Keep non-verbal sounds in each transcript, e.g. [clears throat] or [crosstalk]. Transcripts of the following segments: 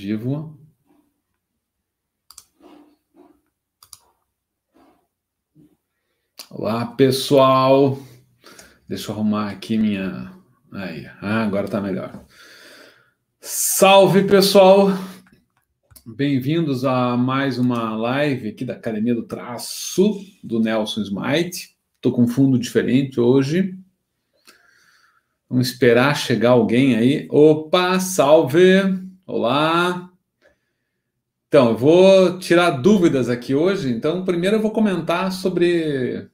vivo. Olá, pessoal. Deixa eu arrumar aqui minha. Aí, ah, agora tá melhor. Salve, pessoal. Bem-vindos a mais uma live aqui da Academia do Traço do Nelson Smite. Tô com um fundo diferente hoje. Vamos esperar chegar alguém aí. Opa, salve! Olá. Então, eu vou tirar dúvidas aqui hoje. Então, primeiro eu vou comentar sobre o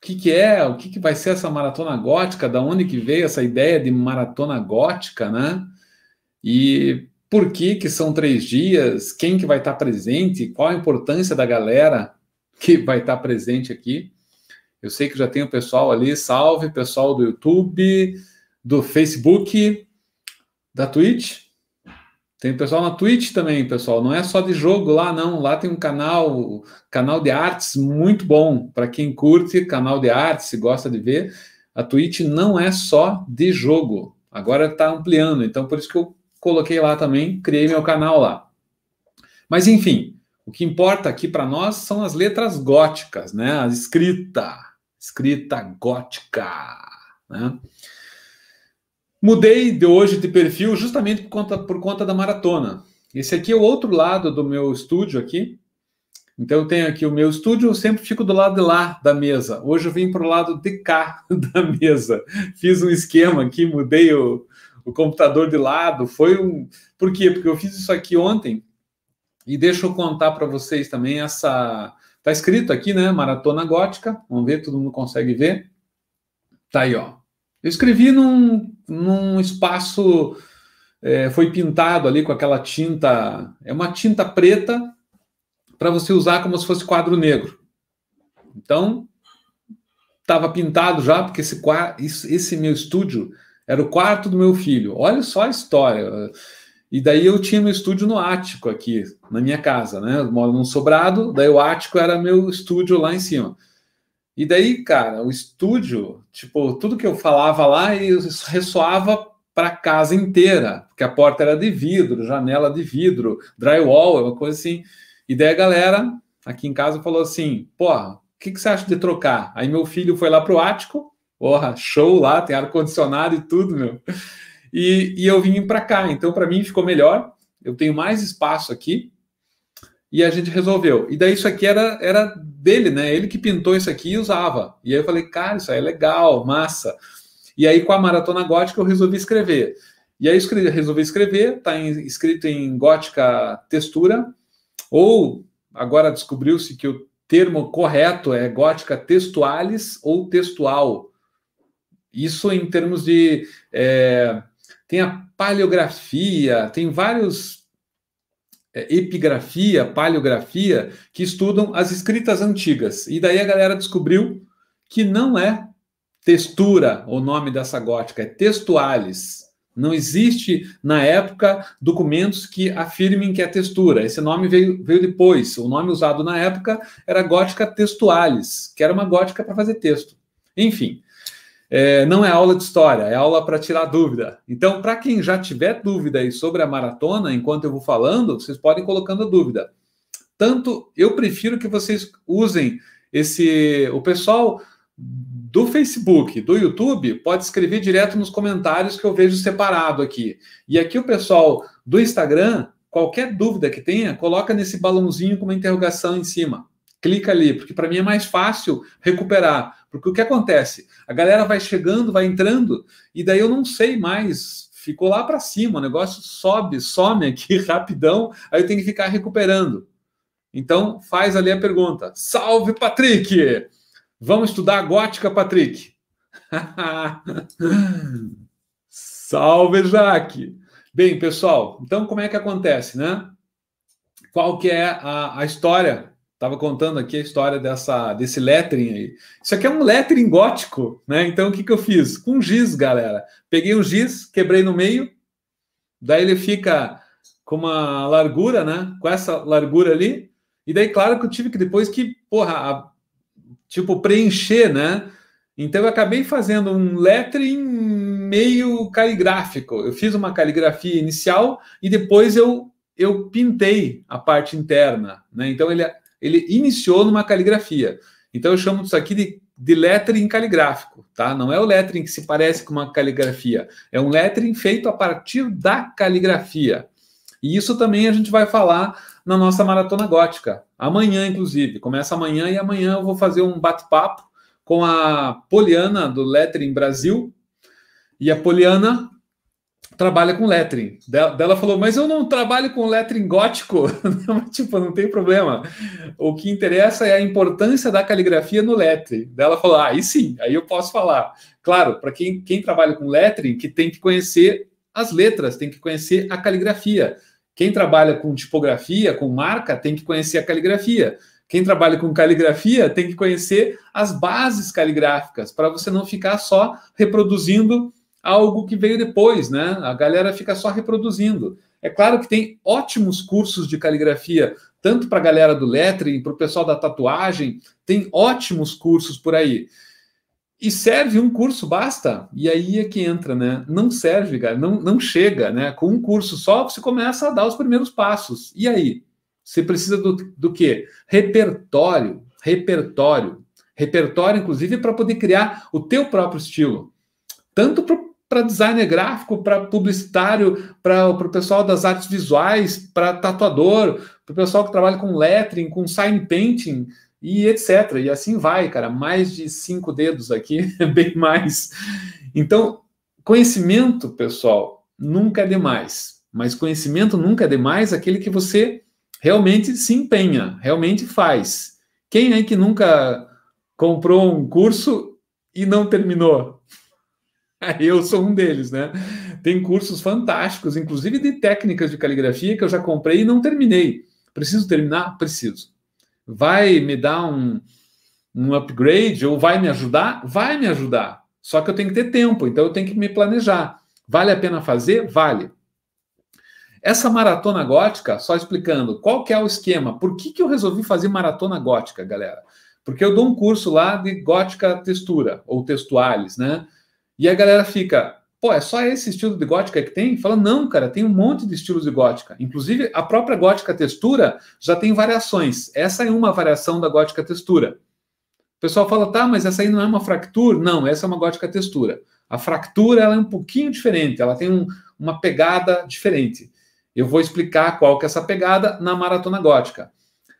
que, que é, o que, que vai ser essa maratona gótica, da onde que veio essa ideia de maratona gótica, né? E por que que são três dias, quem que vai estar presente, qual a importância da galera que vai estar presente aqui. Eu sei que já tem o pessoal ali, salve pessoal do YouTube, do Facebook, da Twitch. Tem pessoal na Twitch também, pessoal. Não é só de jogo lá, não. Lá tem um canal, canal de artes muito bom para quem curte canal de artes e gosta de ver. A Twitch não é só de jogo. Agora está ampliando, então por isso que eu coloquei lá também, criei meu canal lá. Mas enfim, o que importa aqui para nós são as letras góticas, né? A escrita, escrita gótica, né? Mudei de hoje de perfil justamente por conta, por conta da maratona. Esse aqui é o outro lado do meu estúdio aqui. Então eu tenho aqui o meu estúdio, eu sempre fico do lado de lá da mesa. Hoje eu vim para o lado de cá [laughs] da mesa. Fiz um esquema aqui, mudei o, o computador de lado. Foi um. Por quê? Porque eu fiz isso aqui ontem. E deixa eu contar para vocês também essa. Tá escrito aqui, né? Maratona Gótica. Vamos ver, todo mundo consegue ver. Tá aí, ó. Eu escrevi num, num espaço, é, foi pintado ali com aquela tinta, é uma tinta preta para você usar como se fosse quadro negro. Então, estava pintado já, porque esse, esse meu estúdio era o quarto do meu filho. Olha só a história. E daí eu tinha meu estúdio no ático aqui, na minha casa, né? Eu moro num sobrado, daí o ático era meu estúdio lá em cima. E daí, cara, o estúdio, tipo, tudo que eu falava lá ressoava para a casa inteira, porque a porta era de vidro, janela de vidro, drywall, uma coisa assim. E daí a galera aqui em casa falou assim: porra, o que, que você acha de trocar? Aí meu filho foi lá pro ático, porra, show lá, tem ar-condicionado e tudo, meu. E, e eu vim para cá, então para mim ficou melhor. Eu tenho mais espaço aqui, e a gente resolveu. E daí isso aqui era, era dele, né? Ele que pintou isso aqui e usava. E aí eu falei, cara, isso aí é legal, massa. E aí com a Maratona Gótica eu resolvi escrever. E aí eu resolvi escrever, tá em, escrito em gótica textura, ou agora descobriu-se que o termo correto é gótica textualis ou textual. Isso em termos de. É, tem a paleografia, tem vários é, epigrafia, paleografia, que estudam as escritas antigas. E daí a galera descobriu que não é textura o nome dessa gótica, é textualis. Não existe, na época, documentos que afirmem que é textura. Esse nome veio, veio depois. O nome usado na época era gótica textualis, que era uma gótica para fazer texto. Enfim, é, não é aula de história, é aula para tirar dúvida. Então, para quem já tiver dúvida aí sobre a maratona, enquanto eu vou falando, vocês podem colocando a dúvida. Tanto eu prefiro que vocês usem esse. O pessoal do Facebook, do YouTube, pode escrever direto nos comentários que eu vejo separado aqui. E aqui o pessoal do Instagram, qualquer dúvida que tenha, coloca nesse balãozinho com uma interrogação em cima. Clica ali, porque para mim é mais fácil recuperar. Porque o que acontece? A galera vai chegando, vai entrando, e daí eu não sei mais. Ficou lá para cima, o negócio sobe, some aqui [laughs] rapidão, aí eu tenho que ficar recuperando. Então, faz ali a pergunta. Salve, Patrick! Vamos estudar a gótica, Patrick! [laughs] Salve, Jaque! Bem, pessoal, então como é que acontece, né? Qual que é a, a história Estava contando aqui a história dessa, desse lettering aí. Isso aqui é um lettering gótico, né? Então o que, que eu fiz? Com giz, galera. Peguei um giz, quebrei no meio, daí ele fica com uma largura, né? Com essa largura ali. E daí, claro que eu tive que depois que, porra, a, tipo, preencher, né? Então eu acabei fazendo um lettering meio caligráfico. Eu fiz uma caligrafia inicial e depois eu, eu pintei a parte interna, né? Então ele é ele iniciou numa caligrafia. Então eu chamo isso aqui de, de lettering caligráfico, tá? Não é o lettering que se parece com uma caligrafia, é um lettering feito a partir da caligrafia. E isso também a gente vai falar na nossa maratona gótica, amanhã inclusive. Começa amanhã e amanhã eu vou fazer um bate-papo com a Poliana do Lettering Brasil. E a Poliana trabalha com lettering. Dela, falou, mas eu não trabalho com lettering gótico. [laughs] tipo, não tem problema. O que interessa é a importância da caligrafia no lettering. Dela falou, ah, aí sim, aí eu posso falar. Claro, para quem, quem trabalha com lettering, que tem que conhecer as letras, tem que conhecer a caligrafia. Quem trabalha com tipografia, com marca, tem que conhecer a caligrafia. Quem trabalha com caligrafia tem que conhecer as bases caligráficas, para você não ficar só reproduzindo algo que veio depois, né? A galera fica só reproduzindo. É claro que tem ótimos cursos de caligrafia, tanto para a galera do lettering, para o pessoal da tatuagem, tem ótimos cursos por aí. E serve um curso, basta. E aí é que entra, né? Não serve, cara, não, não chega, né? Com um curso só, você começa a dar os primeiros passos. E aí? Você precisa do, do quê? Repertório, repertório. Repertório, inclusive, para poder criar o teu próprio estilo. Tanto para para designer gráfico, para publicitário, para o pessoal das artes visuais, para tatuador, para o pessoal que trabalha com lettering, com sign painting e etc. E assim vai, cara. Mais de cinco dedos aqui, [laughs] bem mais. Então, conhecimento, pessoal, nunca é demais. Mas conhecimento nunca é demais aquele que você realmente se empenha, realmente faz. Quem é que nunca comprou um curso e não terminou? [laughs] Eu sou um deles, né? Tem cursos fantásticos, inclusive de técnicas de caligrafia que eu já comprei e não terminei. Preciso terminar? Preciso. Vai me dar um, um upgrade ou vai me ajudar? Vai me ajudar. Só que eu tenho que ter tempo, então eu tenho que me planejar. Vale a pena fazer? Vale. Essa maratona gótica, só explicando qual que é o esquema, por que, que eu resolvi fazer maratona gótica, galera? Porque eu dou um curso lá de gótica textura, ou textuales, né? E a galera fica, pô, é só esse estilo de gótica que tem? Fala, não, cara, tem um monte de estilos de gótica. Inclusive, a própria gótica textura já tem variações. Essa é uma variação da gótica textura. O pessoal fala, tá, mas essa aí não é uma fractura? Não, essa é uma gótica textura. A fractura ela é um pouquinho diferente, ela tem um, uma pegada diferente. Eu vou explicar qual que é essa pegada na maratona gótica.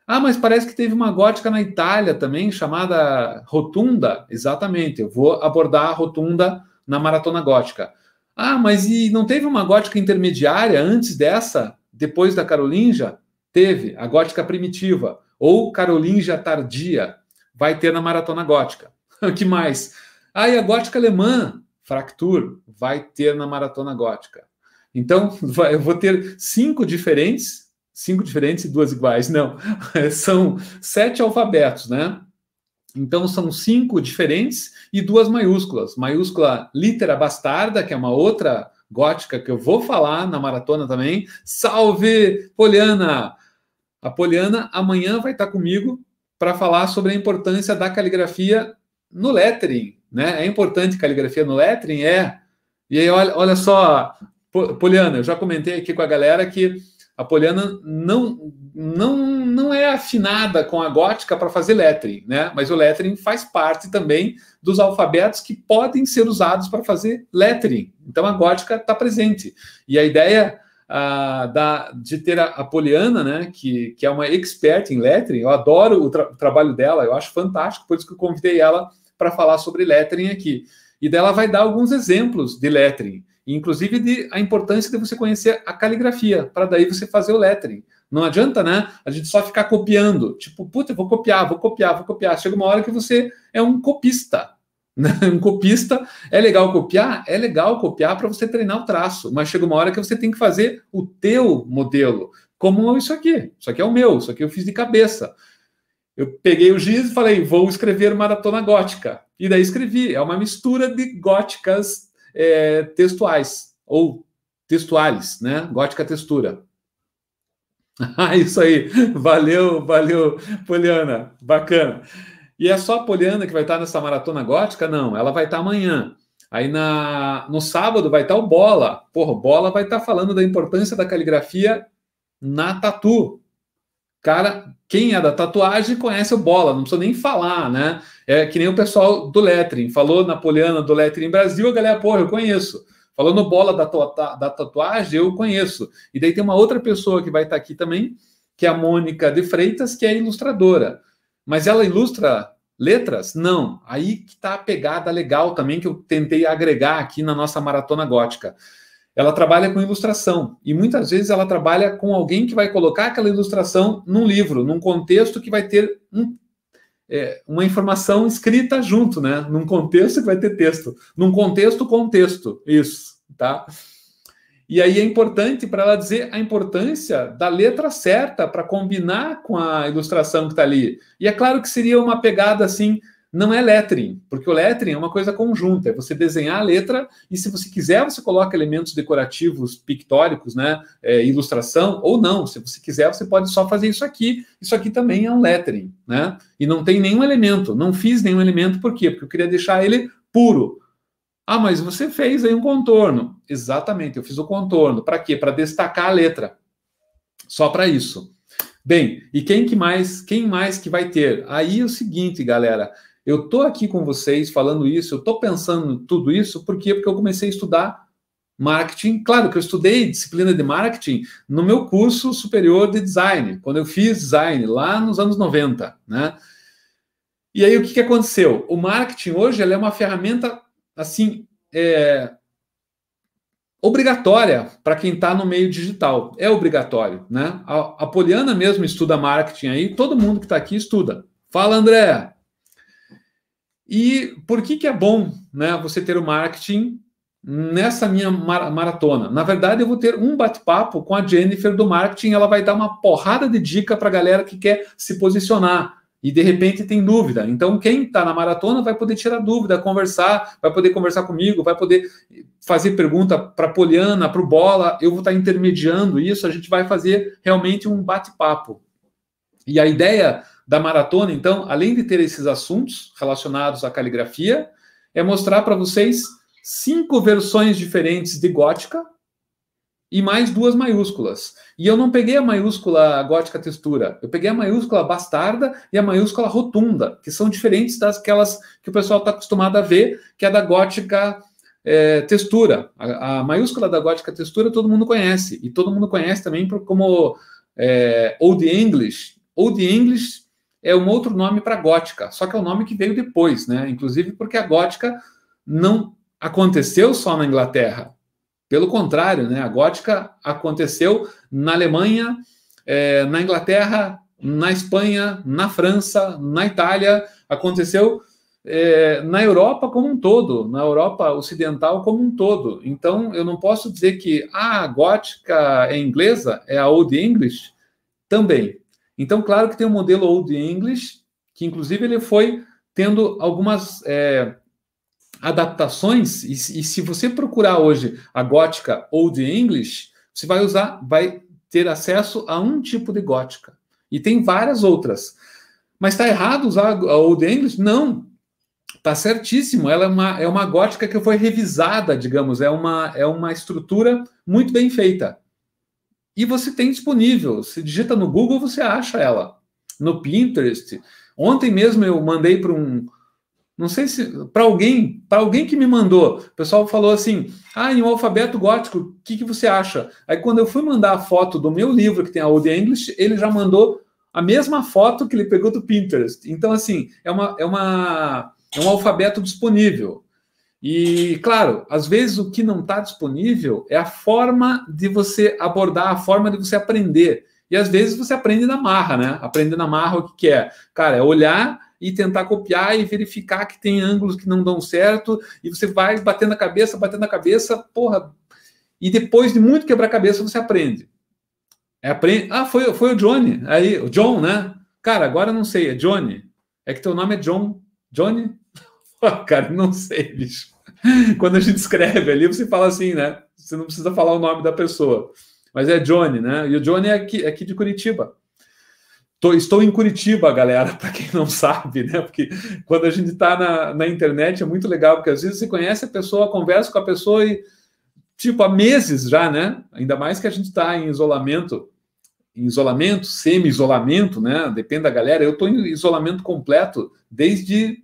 Ah, mas parece que teve uma gótica na Itália também, chamada Rotunda. Exatamente, eu vou abordar a Rotunda na maratona gótica. Ah, mas e não teve uma gótica intermediária antes dessa, depois da Carolinja? Teve, a gótica primitiva, ou Carolinja tardia, vai ter na maratona gótica. [laughs] que mais? Ah, e a gótica alemã, Fractur, vai ter na maratona gótica. Então, [laughs] eu vou ter cinco diferentes, cinco diferentes e duas iguais, não. [laughs] são sete alfabetos, né? Então, são cinco diferentes e duas maiúsculas. Maiúscula Litera Bastarda, que é uma outra gótica que eu vou falar na maratona também. Salve, Poliana! A Poliana amanhã vai estar comigo para falar sobre a importância da caligrafia no lettering. Né? É importante caligrafia no lettering? É. E aí, olha, olha só, Poliana, eu já comentei aqui com a galera que a Poliana não, não não é afinada com a gótica para fazer lettering, né? Mas o lettering faz parte também dos alfabetos que podem ser usados para fazer lettering. Então a gótica está presente. E a ideia ah, da, de ter a, a Poliana, né? Que, que é uma expert em lettering, eu adoro o, tra o trabalho dela, eu acho fantástico, por isso que eu convidei ela para falar sobre lettering aqui. E dela vai dar alguns exemplos de lettering, inclusive de a importância de você conhecer a caligrafia, para daí você fazer o lettering. Não adianta, né? A gente só ficar copiando. Tipo, puta, eu vou copiar, vou copiar, vou copiar. Chega uma hora que você é um copista. [laughs] Né? Um copista é legal copiar? É legal copiar para você treinar o traço, mas chega uma hora que você tem que fazer o teu modelo, como isso aqui. Isso aqui é o meu, isso aqui eu fiz de cabeça. Eu peguei o giz e falei, vou escrever Maratona Gótica. E daí escrevi. É uma mistura de góticas é, textuais, ou textuais, né? Gótica textura. [laughs] Ah, isso aí. Valeu, valeu, Poliana. Bacana. E é só a Poliana que vai estar nessa maratona gótica? Não, ela vai estar amanhã. Aí na, no sábado vai estar o Bola. Porra, o Bola vai estar falando da importância da caligrafia na tatu. Cara, quem é da tatuagem conhece o Bola, não precisa nem falar, né? É que nem o pessoal do Letrin. Falou na Poliana do Letrin Brasil, a galera, porra, eu conheço. Falando bola da, tua, da tatuagem, eu conheço. E daí tem uma outra pessoa que vai estar tá aqui também, que é a Mônica de Freitas, que é ilustradora. Mas ela ilustra letras? Não. Aí que está a pegada legal também que eu tentei agregar aqui na nossa maratona gótica. Ela trabalha com ilustração e muitas vezes ela trabalha com alguém que vai colocar aquela ilustração num livro, num contexto que vai ter um, é, uma informação escrita junto, né? Num contexto que vai ter texto, num contexto com texto, isso tá? E aí é importante para ela dizer a importância da letra certa para combinar com a ilustração que está ali. E é claro que seria uma pegada assim, não é lettering, porque o lettering é uma coisa conjunta, é você desenhar a letra e se você quiser você coloca elementos decorativos, pictóricos, né, é, ilustração ou não. Se você quiser você pode só fazer isso aqui. Isso aqui também é um lettering, né? E não tem nenhum elemento, não fiz nenhum elemento por quê? Porque eu queria deixar ele puro. Ah, mas você fez aí um contorno. Exatamente, eu fiz o contorno. Para quê? Para destacar a letra. Só para isso. Bem, e quem que mais, quem mais que vai ter? Aí é o seguinte, galera, eu tô aqui com vocês falando isso, eu tô pensando tudo isso porque porque eu comecei a estudar marketing. Claro que eu estudei disciplina de marketing no meu curso superior de design, quando eu fiz design lá nos anos 90, né? E aí o que, que aconteceu? O marketing hoje é uma ferramenta assim, é, obrigatória para quem está no meio digital. É obrigatório, né? A, a Poliana mesmo estuda marketing aí, todo mundo que está aqui estuda. Fala, André! E por que, que é bom né, você ter o marketing nessa minha maratona? Na verdade, eu vou ter um bate-papo com a Jennifer do marketing. Ela vai dar uma porrada de dica para a galera que quer se posicionar, e de repente tem dúvida. Então, quem está na maratona vai poder tirar dúvida, conversar, vai poder conversar comigo, vai poder fazer pergunta para a Poliana, para o Bola. Eu vou estar tá intermediando isso, a gente vai fazer realmente um bate-papo. E a ideia da maratona, então, além de ter esses assuntos relacionados à caligrafia, é mostrar para vocês cinco versões diferentes de gótica e mais duas maiúsculas. E eu não peguei a maiúscula gótica textura, eu peguei a maiúscula bastarda e a maiúscula rotunda, que são diferentes daquelas que o pessoal está acostumado a ver, que é da gótica é, textura. A, a, maiúscula da gótica textura todo mundo conhece, e todo mundo conhece também como é, Old English. Old English é um outro nome para gótica, só que é o um nome que veio depois, né? Inclusive porque a gótica não aconteceu só na Inglaterra, pelo contrário, né? a gótica aconteceu na Alemanha, é, na Inglaterra, na Espanha, na França, na Itália, aconteceu é, na Europa como um todo, na Europa ocidental como um todo. Então, eu não posso dizer que ah, a gótica é inglesa, é a Old English também. Então, claro que tem o um modelo Old English, que inclusive ele foi tendo algumas é, adaptações, e, e se você procurar hoje a gótica Old English, você vai usar, vai ter acesso a um tipo de gótica. E tem várias outras. Mas está errado usar a Old English? Não. Está certíssimo. Ela é uma, é uma gótica que foi revisada, digamos. É uma, é uma estrutura muito bem feita. E você tem disponível. Se digita no Google, você acha ela. No Pinterest. Ontem mesmo eu mandei para um, não sei se para alguém, para alguém que me mandou, o pessoal falou assim: "Ah, em um alfabeto gótico, o que, que você acha?". Aí quando eu fui mandar a foto do meu livro que tem a Old English, ele já mandou a mesma foto que ele pegou do Pinterest. Então assim, é uma é uma é um alfabeto disponível. E claro, às vezes o que não está disponível é a forma de você abordar, a forma de você aprender. E às vezes você aprende na marra, né? Aprende na marra o que, que é. Cara, é olhar e tentar copiar e verificar que tem ângulos que não dão certo, e você vai batendo a cabeça, batendo a cabeça, porra. E depois de muito quebra-cabeça você aprende. É, aprende. Ah, foi, foi o Johnny. Aí, o John, né? Cara, agora não sei, é Johnny. É que teu nome é John. Johnny? [laughs] Cara, não sei, bicho. Quando a gente escreve ali, você fala assim, né? Você não precisa falar o nome da pessoa. Mas é Johnny, né? E o Johnny é aqui, é aqui de Curitiba. Tô, estou em Curitiba, galera, [laughs] para quem não sabe, né? Porque quando a gente está na, na internet é muito legal, porque às vezes você conhece a pessoa, conversa com a pessoa e, tipo, há meses já, né? Ainda mais que a gente está em isolamento, em isolamento, semi-isolamento, né? Depende da galera. Eu estou em isolamento completo desde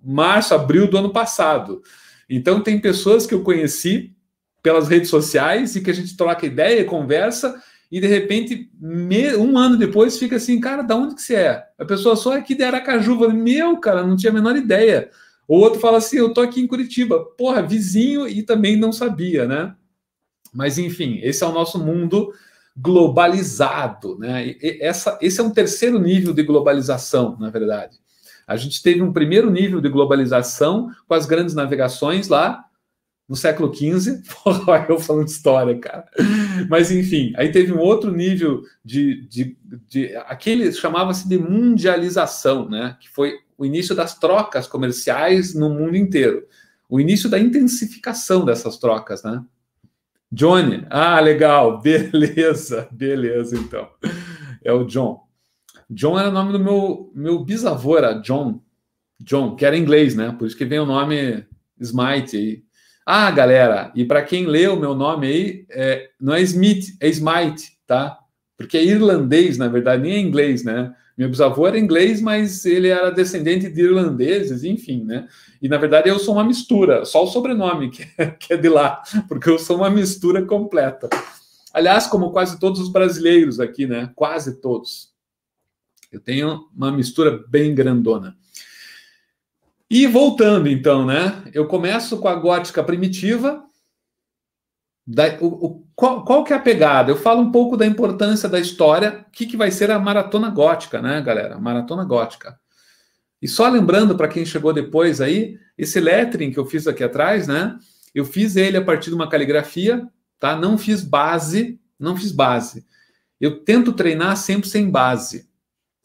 março, abril do ano passado. Então, tem pessoas que eu conheci pelas redes sociais e que a gente troca ideia, conversa, e de repente, me... um ano depois, fica assim, cara, da onde que você é? A pessoa só aqui de Aracaju, meu, cara, não tinha a menor ideia. O outro fala assim, eu tô aqui em Curitiba, porra, vizinho e também não sabia, né? Mas enfim, esse é o nosso mundo globalizado, né? E essa, esse é um terceiro nível de globalização, na verdade. A gente teve um primeiro nível de globalização com as grandes navegações lá no século XV. [laughs] Porra, eu falando história, cara. Mas enfim, aí teve um outro nível de. de, de aquele chamava-se de mundialização, né? que foi o início das trocas comerciais no mundo inteiro. O início da intensificação dessas trocas, né? Johnny, ah, legal, [laughs] beleza, beleza, então. É o John. John era o nome do meu, meu bisavô, era John. John, que era inglês, né? Por isso que vem o nome Smite aí. Ah, galera, e para quem lê o meu nome aí, é, não é Smith, é Smite, tá? Porque é irlandês, na verdade, nem é inglês, né? Meu bisavô era inglês, mas ele era descendente de irlandeses, enfim, né? E na verdade eu sou uma mistura, só o sobrenome que é, que é de lá, porque eu sou uma mistura completa. Aliás, como quase todos os brasileiros aqui, né? Quase todos. Eu tenho uma mistura bem grandona. E voltando então, né? Eu começo com a gótica primitiva. Da, o, o, qual, qual, que é a pegada? Eu falo um pouco da importância da história, o que, que vai ser a maratona gótica, né, galera? Maratona gótica. E só lembrando para quem chegou depois aí, esse lettering que eu fiz aqui atrás, né? Eu fiz ele a partir de uma caligrafia, tá? Não fiz base, não fiz base. Eu tento treinar sempre sem base,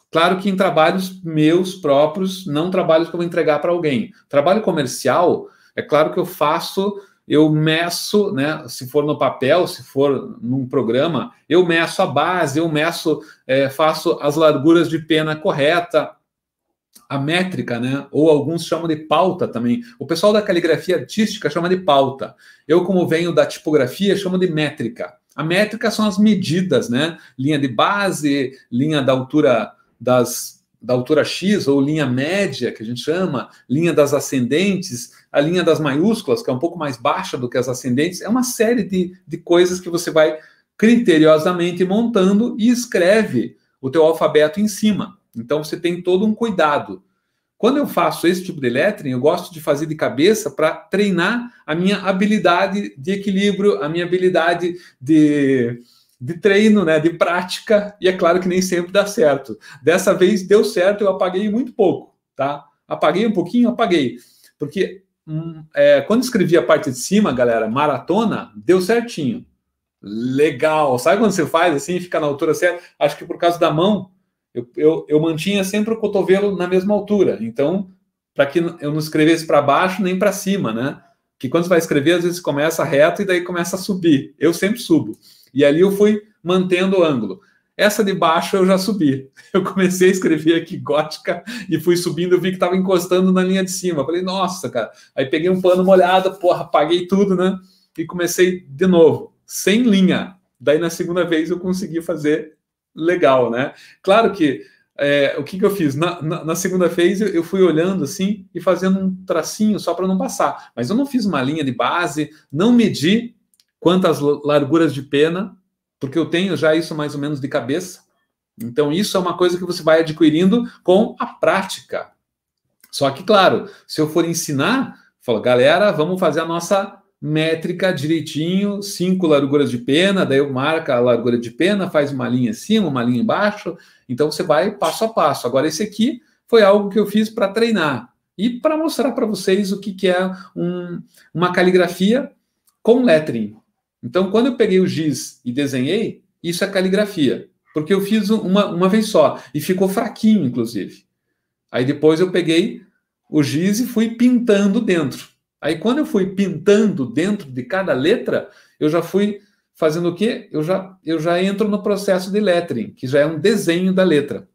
Claro que em trabalhos meus próprios, não trabalhos que vou entregar para alguém. Trabalho comercial, é claro que eu faço, eu meço, né? Se for no papel, se for num programa, eu meço a base, eu meço, é, faço as larguras de pena correta, a métrica, né? Ou alguns chamam de pauta também. O pessoal da caligrafia artística chama de pauta. Eu, como venho da tipografia, chamo de métrica. A métrica são as medidas, né? Linha de base, linha da altura das, da altura X, ou linha média, que a gente chama, linha das ascendentes, a linha das maiúsculas, que é um pouco mais baixa do que as ascendentes, é uma série de, de coisas que você vai criteriosamente montando e escreve o teu alfabeto em cima. Então você tem todo um cuidado. Quando eu faço esse tipo de lettering, eu gosto de fazer de cabeça para treinar a minha habilidade de equilíbrio, a minha habilidade de, de treino, né, de prática, e é claro que nem sempre dá certo. Dessa vez deu certo, eu apaguei muito pouco, tá? Apaguei um pouquinho, apaguei. Porque hum, é, quando escrevi a parte de cima, galera, maratona, deu certinho. Legal. Sabe quando você faz assim, fica na altura certa? Acho que por causa da mão, eu, eu, eu mantinha sempre o cotovelo na mesma altura. Então, para que eu não escrevesse para baixo nem para cima, né? Que quando você vai escrever, às vezes começa reto e daí começa a subir. Eu sempre subo. E ali eu fui mantendo o ângulo. Essa de baixo eu já subi. [laughs] Eu comecei a escrever aqui gótica e fui subindo, eu vi que estava encostando na linha de cima. falei, nossa, cara. Aí peguei um pano molhado, porra, apaguei tudo, né? E comecei de novo, sem linha. Daí na segunda vez eu consegui fazer legal, né? Claro que é, o que, que eu fiz? Na, na, na segunda vez eu, fui olhando assim e fazendo um tracinho só para não passar. Mas eu não fiz uma linha de base, não medi quantas larguras de pena, porque eu tenho já isso mais ou menos de cabeça. Então, isso é uma coisa que você vai adquirindo com a prática. Só que, claro, se eu for ensinar, falo, galera, vamos fazer a nossa métrica direitinho, cinco larguras de pena, daí eu marca a largura de pena, faz uma linha em cima, uma linha embaixo, então você vai passo a passo. Agora, esse aqui foi algo que eu fiz para treinar e para mostrar para vocês o que, que é um, uma caligrafia com lettering. Então, quando eu peguei o giz e desenhei, isso é caligrafia, porque eu fiz uma, uma vez só e ficou fraquinho, inclusive. Aí depois eu peguei o giz e fui pintando dentro. Aí quando eu fui pintando dentro de cada letra, eu já fui fazendo o quê? Eu já, eu já entro no processo de lettering, que já é um desenho da letra.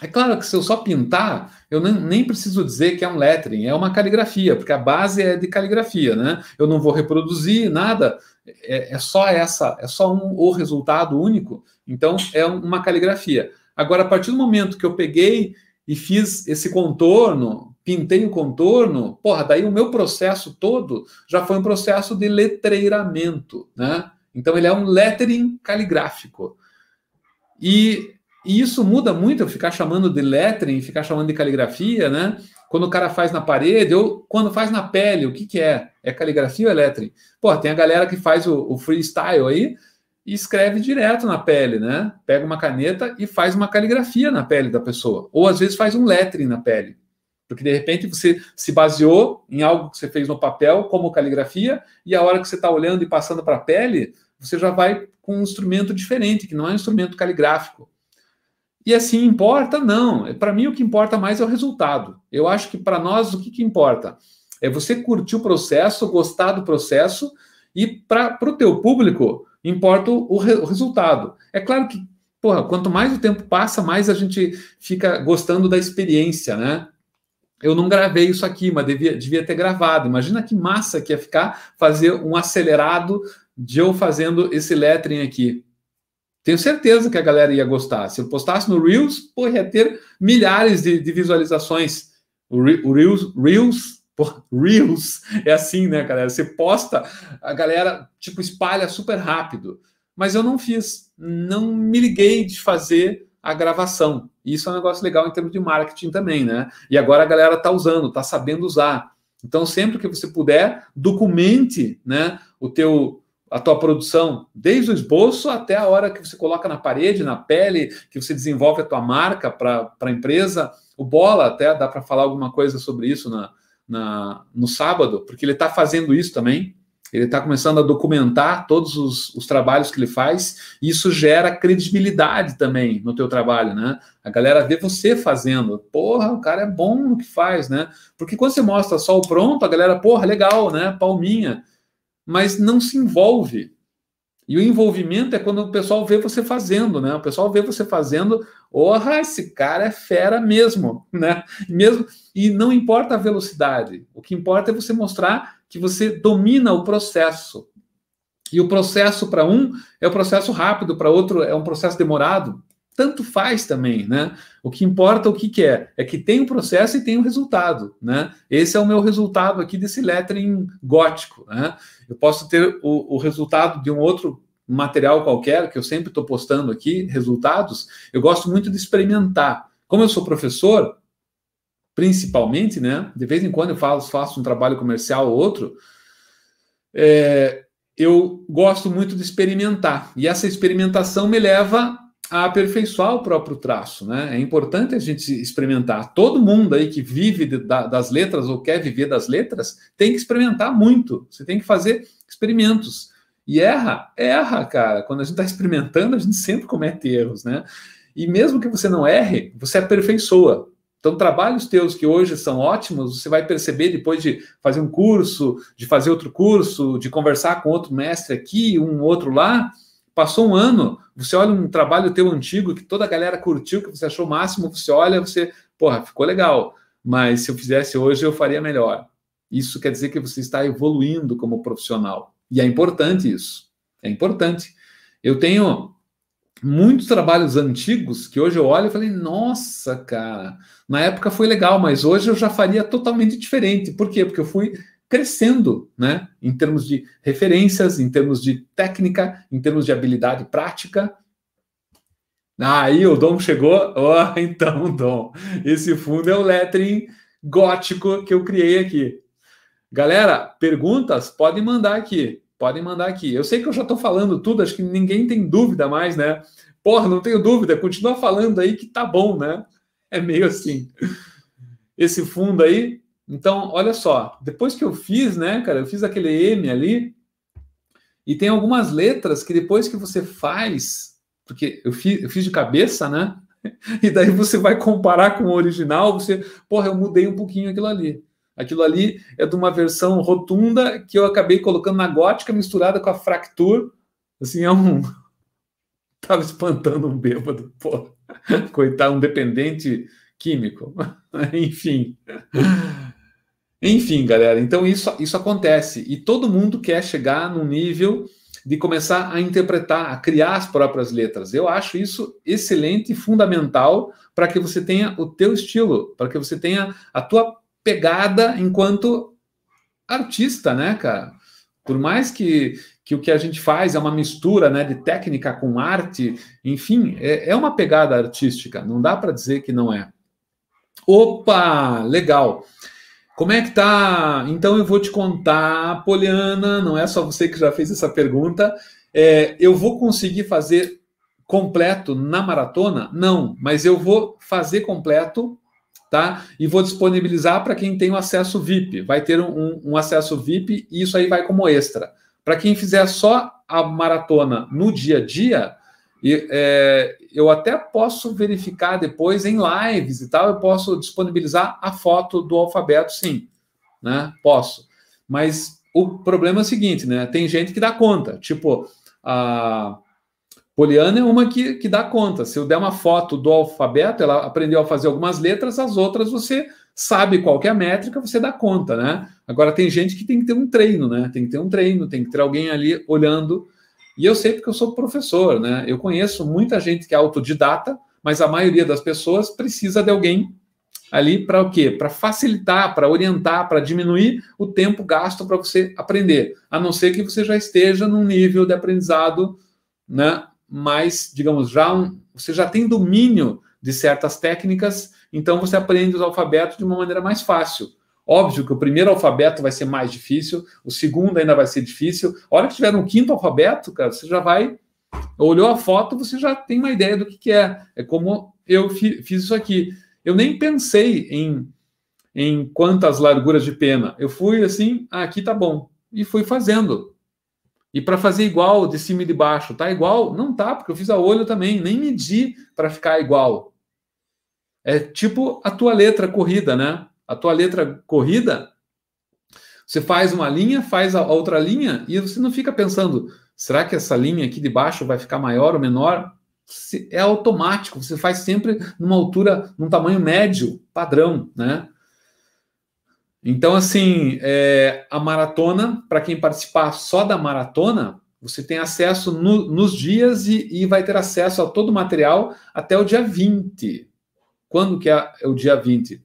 É claro que se eu só pintar, eu nem, nem, preciso dizer que é um lettering, é uma caligrafia, porque a base é de caligrafia, né? Eu não vou reproduzir nada, é, é só essa, é só um o resultado único. Então é uma caligrafia. Agora, a partir do momento que eu peguei e fiz esse contorno, pintei o contorno, porra, daí o meu processo todo já foi um processo de letreiramento, né? Então ele é um lettering caligráfico. E e isso muda muito, ficar chamando de lettering, ficar chamando de caligrafia, né? Quando o cara faz na parede ou quando faz na pele, o que que é? É caligrafia ou é lettering? Pô, tem a galera que faz o, o freestyle aí e escreve direto na pele, né? Pega uma caneta e faz uma caligrafia na pele da pessoa. Ou às vezes faz um lettering na pele. Porque de repente você se baseou em algo que você fez no papel, como caligrafia, e a hora que você está olhando e passando para a pele, você já vai com um instrumento diferente, que não é um instrumento caligráfico. E assim, importa? Não. É, para mim, o que importa mais é o resultado. Eu acho que para nós, o que, que importa? É você curtir o processo, gostar do processo, e para o teu público, importa o, re, o, resultado. É claro que, porra, quanto mais o tempo passa, mais a gente fica gostando da experiência, né? Eu não gravei isso aqui, mas devia, devia ter gravado. Imagina que massa que ia ficar fazer um acelerado de eu fazendo esse lettering aqui. Tenho certeza que a galera ia gostar. Se eu postasse no Reels, pô, ia ter milhares de, de visualizações. O, Reels, Reels, pô, Reels é assim, né, galera? Você posta, a galera tipo espalha super rápido. Mas eu não fiz, não me liguei de fazer a gravação. Isso é um negócio legal em termos de marketing também, né? E agora a galera tá usando, tá sabendo usar. Então sempre que você puder, documente, né, o teu a tua produção, desde o esboço até a hora que você coloca na parede, na pele, que você desenvolve a tua marca para a empresa. O Bola até dá para falar alguma coisa sobre isso na, na no sábado, porque ele está fazendo isso também. Ele está começando a documentar todos os, os, trabalhos que ele faz, e isso gera credibilidade também no teu trabalho, né? A galera vê você fazendo. Porra, o cara é bom no que faz, né? Porque quando você mostra só o pronto, a galera, porra, legal, né? Palminha mas não se envolve. E o envolvimento é quando o pessoal vê você fazendo, né? O pessoal vê você fazendo, porra, esse cara é fera mesmo, [laughs] né? Mesmo e não importa a velocidade. O que importa é você mostrar que você domina o processo. E o processo para um é o um processo rápido, para outro é um processo demorado. Tanto faz também, né? O que importa o que, que é é que tem o um processo e tem o um resultado, né? Esse é o meu resultado aqui desse lettering gótico, né? Eu posso ter o, o resultado de um outro material qualquer, que eu sempre estou postando aqui, resultados. Eu gosto muito de experimentar. Como eu sou professor, principalmente, né? De vez em quando eu faço, faço um trabalho comercial ou outro. É, eu gosto muito de experimentar. E essa experimentação me leva a aperfeiçoar o próprio traço, né? É importante a gente experimentar. Todo mundo aí que vive de, da, das letras ou quer viver das letras tem que experimentar muito. Você tem que fazer experimentos. E erra, erra, cara. Quando a gente está experimentando, a gente sempre comete erros, né? E mesmo que você não erre, você aperfeiçoa. Então, trabalhos teus que hoje são ótimos, você vai perceber depois de fazer um curso, de fazer outro curso, de conversar com outro mestre aqui, um outro lá, Passou um ano, você olha um trabalho teu antigo que toda a galera curtiu, que você achou o máximo, você olha, você, porra, ficou legal, mas se eu fizesse hoje eu faria melhor. Isso quer dizer que você está evoluindo como profissional. E é importante isso. É importante. Eu tenho muitos trabalhos antigos que hoje eu olho e falei, nossa, cara, na época foi legal, mas hoje eu já faria totalmente diferente. Por quê? Porque eu fui crescendo, né? Em termos de referências, em termos de técnica, em termos de habilidade prática. Ah, aí o Dom chegou. Oh, [laughs] então, Dom, esse fundo é o lettering gótico que eu criei aqui. Galera, perguntas podem mandar aqui. Podem mandar aqui. Eu sei que eu já estou falando tudo, acho que ninguém tem dúvida mais, né? Porra, não tenho dúvida, continua falando aí que tá bom, né? É meio assim. Esse fundo aí então, olha só, depois que eu fiz, né, cara, eu fiz aquele M ali, e tem algumas letras que depois que você faz, porque eu fiz, eu fiz de cabeça, né, [laughs] e daí você vai comparar com o original, você, porra, eu mudei um pouquinho aquilo ali. Aquilo ali é de uma versão rotunda que eu acabei colocando na gótica misturada com a fracture, Assim, é um. [laughs] Tava espantando um bêbado, porra. [laughs] Coitado, um dependente químico. Enfim. Enfim, galera, então isso, isso acontece e todo mundo quer chegar num nível de começar a interpretar, a criar as próprias letras. Eu acho isso excelente e fundamental para que você tenha o teu estilo, para que você tenha a tua pegada enquanto artista, né, cara? Por mais que, que o que a gente faz é uma mistura né, de técnica com arte, enfim, é, é uma pegada artística, não dá para dizer que não é. Opa, legal. Como é que tá? Então eu vou te contar, Poliana, não é só você que já fez essa pergunta. É, eu vou conseguir fazer completo na maratona? Não, mas eu vou fazer completo, tá? E vou disponibilizar para quem tem o acesso VIP. Vai ter um, um acesso VIP e isso aí vai como extra. Para quem fizer só a maratona no dia a dia, e, é, eu até posso verificar depois em lives e tal, eu posso disponibilizar a foto do alfabeto, sim, né? Posso. Mas o problema é o seguinte, né? Tem gente que dá conta, tipo a Poliana é uma que, que dá conta. Se eu der uma foto do alfabeto, ela aprendeu a fazer algumas letras, as outras você sabe qual é a métrica, você dá conta, né? Agora tem gente que tem que ter um treino, né? Tem que ter um treino, tem que ter alguém ali olhando e eu sei porque eu sou professor, né? Eu conheço muita gente que é autodidata, mas a maioria das pessoas precisa de alguém ali para o quê? Para facilitar, para orientar, para diminuir o tempo gasto para você aprender, a não ser que você já esteja num nível de aprendizado, né? Mas, digamos, já um, você já tem domínio de certas técnicas, então você aprende os alfabetos de uma maneira mais fácil. Óbvio que o primeiro alfabeto vai ser mais difícil, o segundo ainda vai ser difícil. A hora que tiver um quinto alfabeto, cara, você já vai. Olhou a foto, você já tem uma ideia do que, que é. É como eu fiz isso aqui. Eu nem pensei em, em quantas larguras de pena. Eu fui assim, ah, aqui tá bom. E fui fazendo. E para fazer igual de cima e de baixo, tá igual? Não tá, porque eu fiz a olho também, nem medi para ficar igual. É tipo a tua letra corrida, né? a tua letra corrida, você faz uma linha, faz a outra linha e você não fica pensando, será que essa linha aqui de baixo vai ficar maior ou menor? É automático, você faz sempre numa altura, num tamanho médio, padrão, né? Então, assim, é, a maratona, para quem participar só da maratona, você tem acesso no, nos dias e, e, vai ter acesso a todo o material até o dia 20. Quando que é, o dia 20?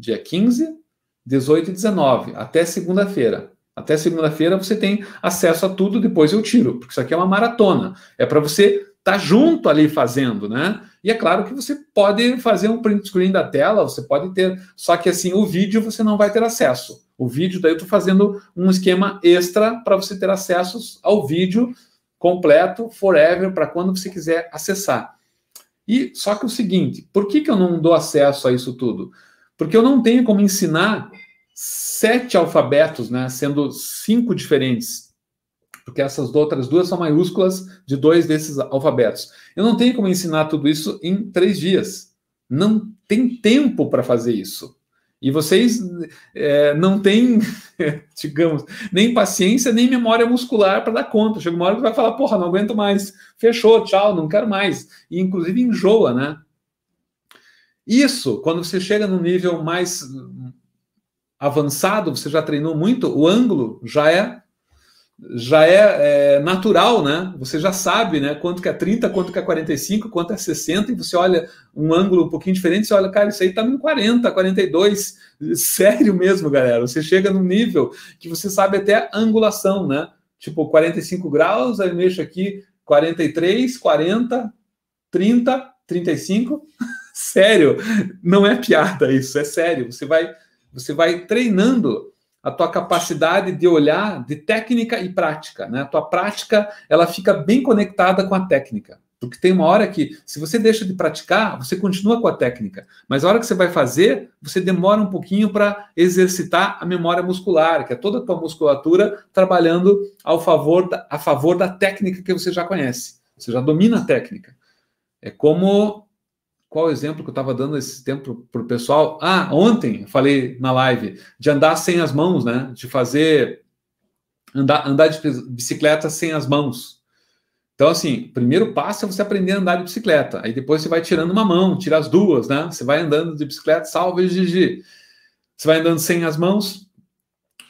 dia 15, 18 e 19, até segunda-feira. Até segunda-feira você tem acesso a tudo, depois eu tiro, porque isso aqui é uma maratona. É para você estar tá junto ali fazendo, né? E é claro que você pode fazer um print screen da tela, você pode ter, só que assim, o vídeo você não vai ter acesso. O vídeo, daí eu estou fazendo um esquema extra para você ter acesso ao vídeo completo, forever, para quando você quiser acessar. E só que o seguinte, por que, que eu não dou acesso a isso tudo? Porque eu não tenho como ensinar sete alfabetos, né, sendo cinco diferentes, porque essas outras duas são maiúsculas de dois desses alfabetos. Eu não tenho como ensinar tudo isso em três dias. Não tem tempo para fazer isso. E vocês é, não têm, [laughs] digamos, nem paciência, nem memória muscular para dar conta. Chega uma hora que vai falar, porra, não aguento mais, fechou, tchau, não quero mais. E inclusive enjoa, né? Isso, quando você chega no nível mais avançado, você já treinou muito, o ângulo já é já é, é, natural, né? Você já sabe, né? Quanto que é 30, quanto que é 45, quanto é 60, e você olha um ângulo um pouquinho diferente, você olha, cara, isso aí tá em 40, 42. [laughs] Sério mesmo, galera. Você chega num nível que você sabe até a angulação, né? Tipo 45 graus, aí mexe aqui 43, 40, 30, 35 sério, não é piada isso, é sério. Você vai, você vai treinando a tua capacidade de olhar de técnica e prática, né? A tua prática, ela fica bem conectada com a técnica. Porque tem uma hora que, se você deixa de praticar, você continua com a técnica. Mas a hora que você vai fazer, você demora um pouquinho para exercitar a memória muscular, que é toda a tua musculatura trabalhando ao favor da, a favor da técnica que você já conhece. Você já domina a técnica. É como qual o exemplo que eu estava dando esse tempo para o pessoal? Ah, ontem falei na live de andar sem as mãos, né? De fazer andar, andar de bicicleta sem as mãos. Então, assim, primeiro passo é você aprender a andar de bicicleta. Aí depois você vai tirando uma mão, tira as duas, né? Você vai andando de bicicleta, salve Gigi. Você vai andando sem as mãos.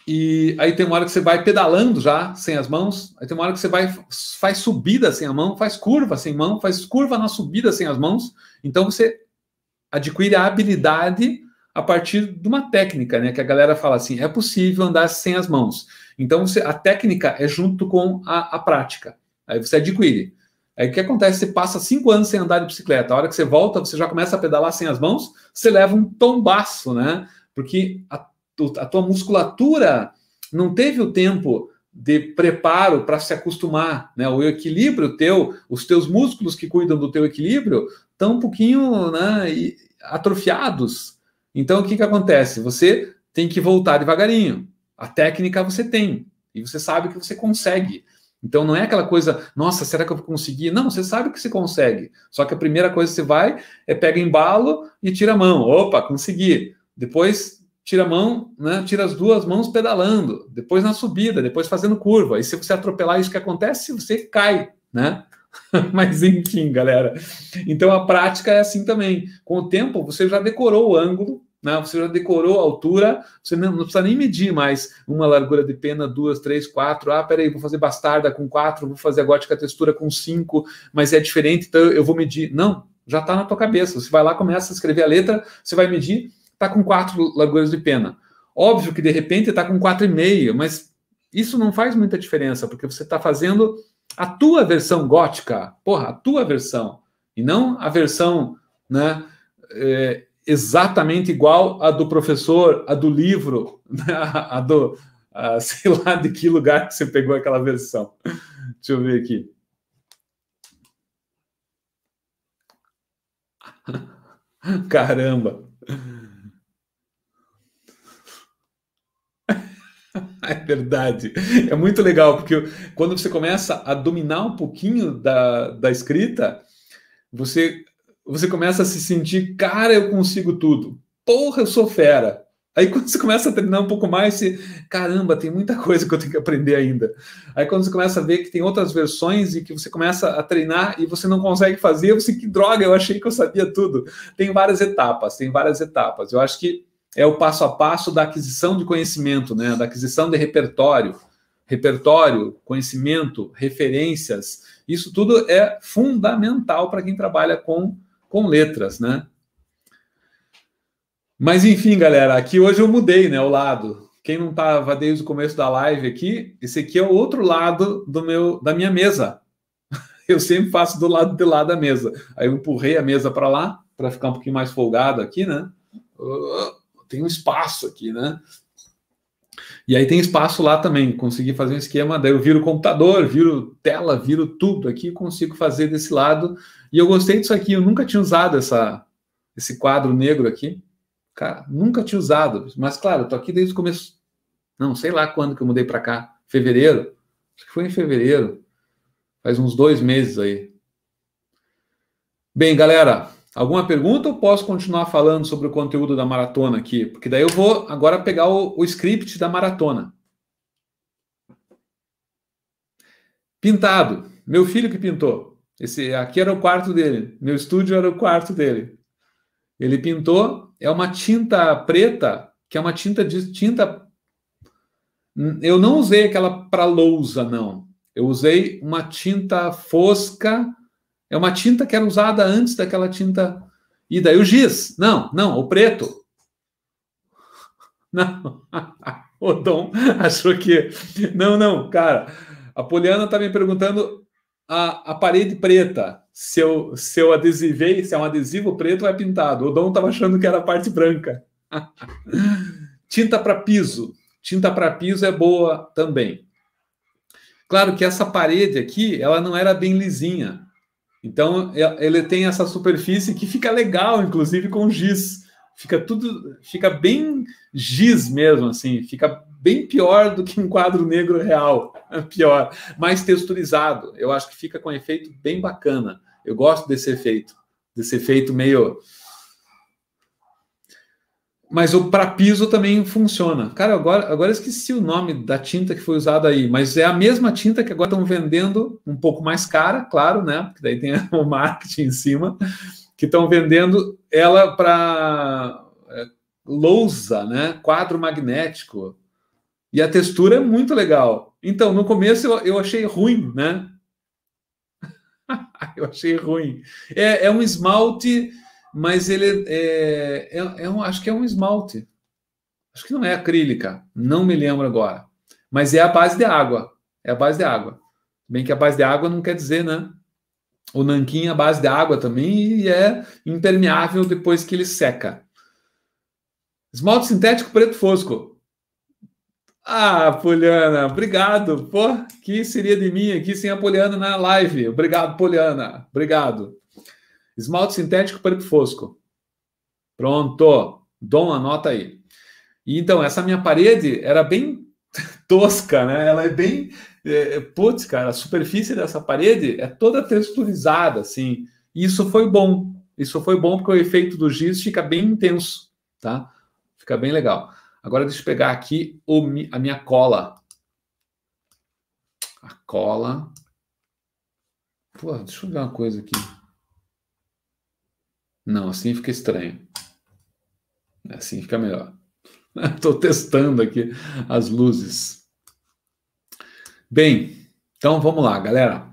E aí tem uma hora que você vai pedalando já sem as mãos. Aí tem uma hora que você vai faz subida sem a mão, faz curva sem mão, faz curva na subida sem as mãos então você adquire a habilidade a partir de uma técnica, né? Que a galera fala assim: é possível andar sem as mãos. Então você, a técnica é junto com a, a prática. Aí você adquire. Aí o que acontece? Você passa cinco anos sem andar de bicicleta. A hora que você volta, você já começa a pedalar sem as mãos, você leva um tombaço, né? Porque a, a tua musculatura não teve o tempo de preparo para se acostumar, né? O equilíbrio teu, os teus músculos que cuidam do teu equilíbrio, estão um pouquinho né, atrofiados. Então, o que, que acontece? Você tem que voltar devagarinho. A técnica você tem, e você sabe que você consegue. Então não é aquela coisa, nossa, será que eu vou conseguir? Não, você sabe que você consegue. Só que a primeira coisa que você vai é pega embalo e tira a mão. Opa, consegui. Depois tira a mão, né? Tira as duas mãos pedalando, depois na subida, depois fazendo curva. E se você atropelar isso que acontece, você cai, né? [laughs] Mas enfim, galera. Então a prática é assim também. Com o tempo, você já decorou o ângulo, né? você já decorou a altura, você não, não, precisa nem medir mais uma largura de pena, duas, três, quatro. Ah, peraí, vou fazer bastarda com quatro, vou fazer a gótica textura com cinco, mas é diferente, então eu vou medir. Não, já está na tua cabeça. Você vai lá, começa a escrever a letra, você vai medir, está com quatro larguras de pena. Óbvio que de repente está com quatro e meio, mas isso não faz muita diferença, porque você está fazendo a tua versão gótica, porra, a tua versão, e não a versão né, é, exatamente igual a do professor, a do livro, [laughs] né, a do a, [laughs] sei lá de que lugar que você pegou aquela versão. Deixa eu ver aqui. [laughs] Caramba! [laughs] É verdade. É muito legal, porque quando você começa a dominar um pouquinho da, da escrita, você, você começa a se sentir, cara, eu consigo tudo. Porra, eu sou fera. Aí quando você começa a treinar um pouco mais, você, caramba, tem muita coisa que eu tenho que aprender ainda. Aí quando você começa a ver que tem outras versões e que você começa a treinar e você não consegue fazer, você que droga, eu achei que eu sabia tudo. Tem várias etapas, tem várias etapas. Eu acho que é o passo a passo da aquisição de conhecimento, né? da aquisição de repertório. Repertório, conhecimento, referências, isso tudo é fundamental para quem trabalha com, com letras, né? Mas enfim, galera, aqui hoje eu mudei né, o lado. Quem não estava desde o começo da live aqui, esse aqui é o outro lado do meu da minha mesa. [laughs] Eu sempre faço do lado de lá da mesa. Aí eu empurrei a mesa para lá, para ficar um pouquinho mais folgado aqui, né? Uh tem um espaço aqui, né? E aí tem espaço lá também, consegui fazer um esquema, daí eu viro computador, viro tela, viro tudo aqui, consigo fazer desse lado. E eu gostei disso aqui, eu nunca tinha usado essa, esse quadro negro aqui. Cara, nunca tinha usado, mas claro, tô aqui desde o começo. Não, sei lá quando que eu mudei para cá, fevereiro? Acho que foi em fevereiro. Faz uns dois meses aí. Bem, galera, Alguma pergunta ou posso continuar falando sobre o conteúdo da maratona aqui? Porque daí eu vou agora pegar o, o script da maratona. Pintado. Meu filho que pintou. Esse aqui era o quarto dele. Meu estúdio era o quarto dele. Ele pintou. É uma tinta preta, que é uma tinta de tinta. Eu não usei aquela para lousa, não. Eu usei uma tinta fosca é uma tinta que era usada antes daquela tinta. E daí o giz. Não, não, o preto. [laughs] Não. [laughs] o Dom achou que. Não, não, cara. A Poliana está me perguntando a, a parede preta. Se eu, se eu adesivei, se é um adesivo preto ou é pintado. O Dom estava achando que era a parte branca. [laughs] tinta para piso. Tinta para piso é boa também. Claro que essa parede aqui, ela não era bem lisinha. Então, ele tem essa superfície que fica legal, inclusive com giz. Fica tudo, fica bem giz mesmo, assim, fica bem pior do que um quadro negro real, [laughs] pior, mais texturizado. Eu acho que fica com um efeito bem bacana. Eu gosto desse efeito, desse efeito meio mas o para piso também funciona. Cara, agora, agora esqueci o nome da tinta que foi usada aí, mas é a mesma tinta que agora estão vendendo um pouco mais cara, claro, né? Porque daí tem [laughs] o marketing em cima, que estão vendendo ela para é, lousa, né? Quadro magnético. E a textura é muito legal. Então, no começo eu, eu achei ruim, né? [laughs] eu achei ruim. É, é um esmalte mas ele é, é, é um, acho que é um esmalte. Acho que não é acrílica, não me lembro agora. Mas é a base de água. É a base de água. Bem que a base de água não quer dizer, né? O nanquim é a base de água também e é impermeável depois que ele seca. Esmalte sintético preto fosco. Ah, Poliana, obrigado. Pô, que seria de mim aqui sem a Poliana na live. Obrigado, Poliana. Obrigado. Esmalte sintético preto fosco. Pronto. Dom, anota aí. E, então, essa minha parede era bem [laughs] tosca, né? Ela é bem. É, é, putz, cara, a superfície dessa parede é toda texturizada, assim. Isso foi bom. Isso foi bom porque o efeito do giz fica bem intenso, tá? Fica bem legal. Agora deixa eu pegar aqui o, a minha cola. A cola. Pô, deixa eu ver uma coisa aqui. Não, assim fica estranho. Assim fica melhor. Estou [laughs] testando aqui as luzes. Bem, então vamos lá, galera.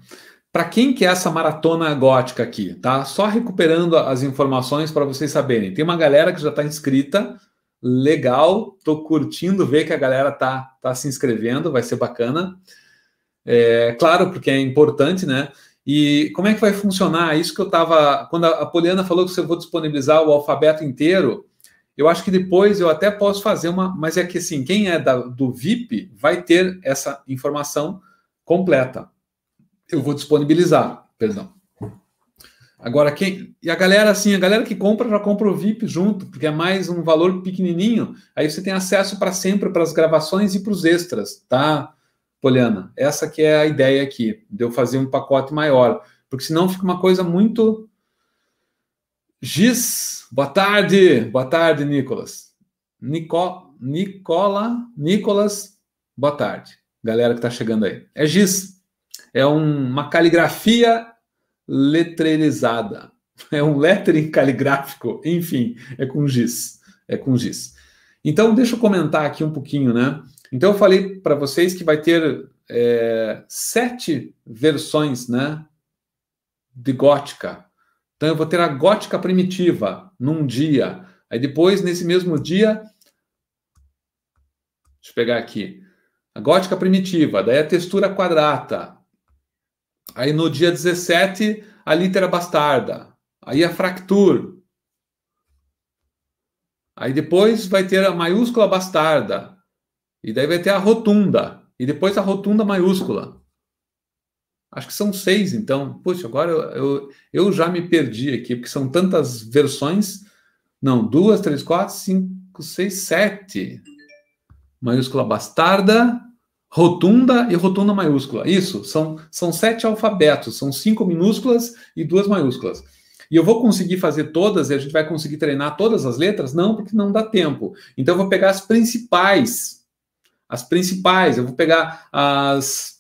Para quem que é essa maratona gótica aqui, tá? Só recuperando as informações para vocês saberem. Tem uma galera que já está inscrita. Legal, tô curtindo ver que a galera tá, tá se inscrevendo, vai ser bacana. É, claro, porque é importante, né? E como é que vai funcionar? Isso que eu estava. Quando a Poliana falou que você vou disponibilizar o alfabeto inteiro, eu acho que depois eu até posso fazer uma. Mas é que assim, quem é da, do VIP vai ter essa informação completa. Eu vou disponibilizar, perdão. Agora, quem. E a galera, assim, a galera que compra já compra o VIP junto, porque é mais um valor pequenininho. Aí você tem acesso para sempre para as gravações e para os extras, tá? Poliana, essa que é a ideia aqui, de eu fazer um pacote maior, porque senão fica uma coisa muito. Giz, boa tarde, boa tarde, Nicolas. Nico, Nicola, Nicolas, boa tarde, galera que está chegando aí. É Giz, é um, uma caligrafia letrerizada, [laughs] é um lettering caligráfico, enfim, é com giz, é com giz. Então, deixa eu comentar aqui um pouquinho, né? Então, eu falei para vocês que vai ter é, sete versões né, de gótica. Então, eu vou ter a gótica primitiva num dia. Aí, depois, nesse mesmo dia. Deixa eu pegar aqui. A gótica primitiva, daí a textura quadrata. Aí, no dia 17, a litera bastarda. Aí, a fractur. Aí, depois, vai ter a maiúscula bastarda. E daí vai ter a rotunda. E depois a rotunda maiúscula. Acho que são seis, então. Poxa, agora eu, eu, eu já me perdi aqui, porque são tantas versões. Não, duas, três, quatro, cinco, seis, sete. Maiúscula bastarda, rotunda e rotunda maiúscula. Isso, são, são sete alfabetos, são cinco minúsculas e duas maiúsculas. E eu vou conseguir fazer todas e a gente vai conseguir treinar todas as letras? Não, porque não dá tempo. Então eu vou pegar as principais as principais, eu vou pegar as,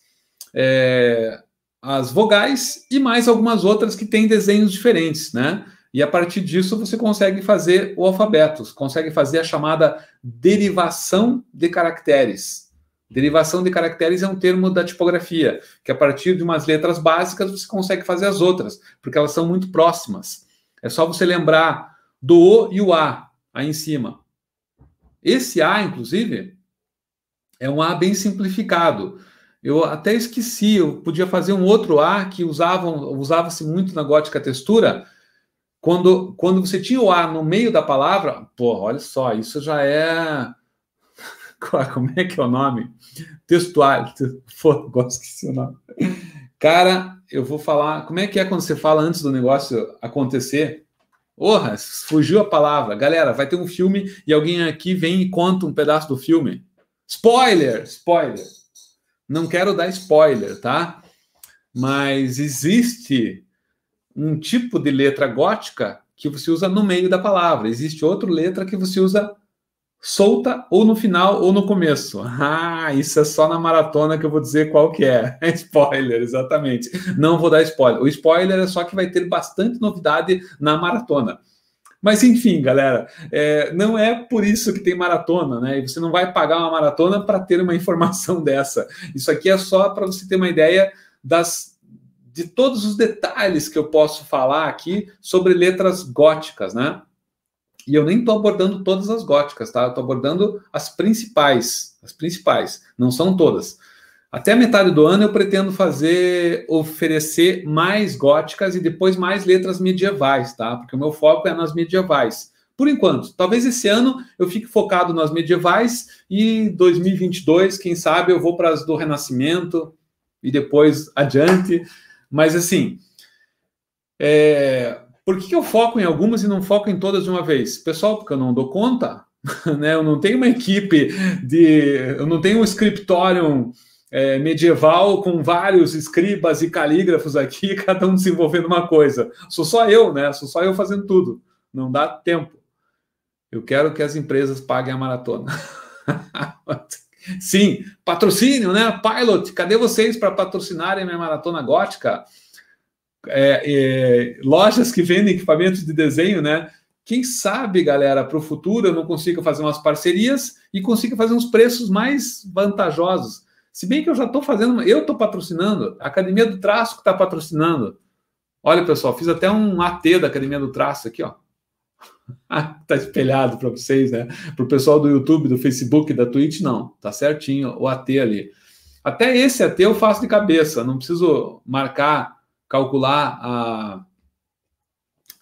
é, as vogais e mais algumas outras que têm desenhos diferentes, né? E a partir disso você consegue fazer o alfabeto, consegue fazer a chamada derivação de caracteres. Derivação de caracteres é um termo da tipografia, que a partir de umas letras básicas você consegue fazer as outras, porque elas são muito próximas. É só você lembrar do O e o A aí em cima. Esse A, inclusive, é um A bem simplificado. Eu até esqueci, eu podia fazer um outro A que usavam, usava-se muito na gótica textura. Quando, quando você tinha o A no meio da palavra, pô, olha só, isso já é. [laughs] Como é que é o nome? Textual. [laughs] Pô, agora esqueci o nome. Cara, eu vou falar. Como é que é quando você fala antes do negócio acontecer? Porra, fugiu a palavra. Galera, vai ter um filme e alguém aqui vem e conta um pedaço do filme. Spoiler, spoiler. Não quero dar spoiler, tá? Mas existe um tipo de letra gótica que você usa no meio da palavra. Existe outra letra que você usa solta ou no final ou no começo. Ah, isso é só na maratona que eu vou dizer qual que é. é [laughs] spoiler, exatamente. Não vou dar spoiler. O spoiler é só que vai ter bastante novidade na maratona. Mas enfim, galera, é, não é por isso que tem maratona, né? E você não vai pagar uma maratona para ter uma [laughs] informação dessa. Isso aqui é só para você ter uma ideia das de todos os detalhes que eu posso falar aqui sobre letras góticas, né? E eu nem estou abordando todas as góticas, tá? Eu estou abordando as principais, as principais, não são todas. Até metade do ano eu pretendo fazer, oferecer mais góticas e depois mais letras medievais, tá? Porque o meu foco é nas medievais. Por enquanto, talvez esse ano eu fique focado nas medievais e 2022, quem sabe, eu vou para as do Renascimento e depois adiante. Mas assim, é... por que eu foco em algumas e não foco em todas de uma vez? Pessoal, porque eu não dou conta, [laughs] né? Eu não tenho uma equipe de, eu não tenho um scriptorium é, medieval com vários escribas e calígrafos aqui, [laughs] cada um desenvolvendo uma coisa. Sou só eu, né? Sou só eu fazendo tudo. Não dá tempo. Eu quero que as empresas paguem a maratona. [laughs] Sim, patrocínio, né? Pilot, cadê vocês para patrocinarem minha maratona gótica? É, é, lojas que vendem equipamentos de desenho, né? Quem sabe, galera, para o futuro eu não consigo fazer umas parcerias e consigo fazer uns preços mais vantajosos se bem que eu já estou fazendo, eu estou patrocinando, a Academia do Traço que está patrocinando. Olha, pessoal, fiz até um AT da Academia do Traço aqui, ó. [laughs] tá espelhado para vocês, né? Para o pessoal do YouTube, do Facebook, da Twitch, não. Tá certinho o AT ali. Até esse AT eu faço de cabeça, não preciso marcar, calcular a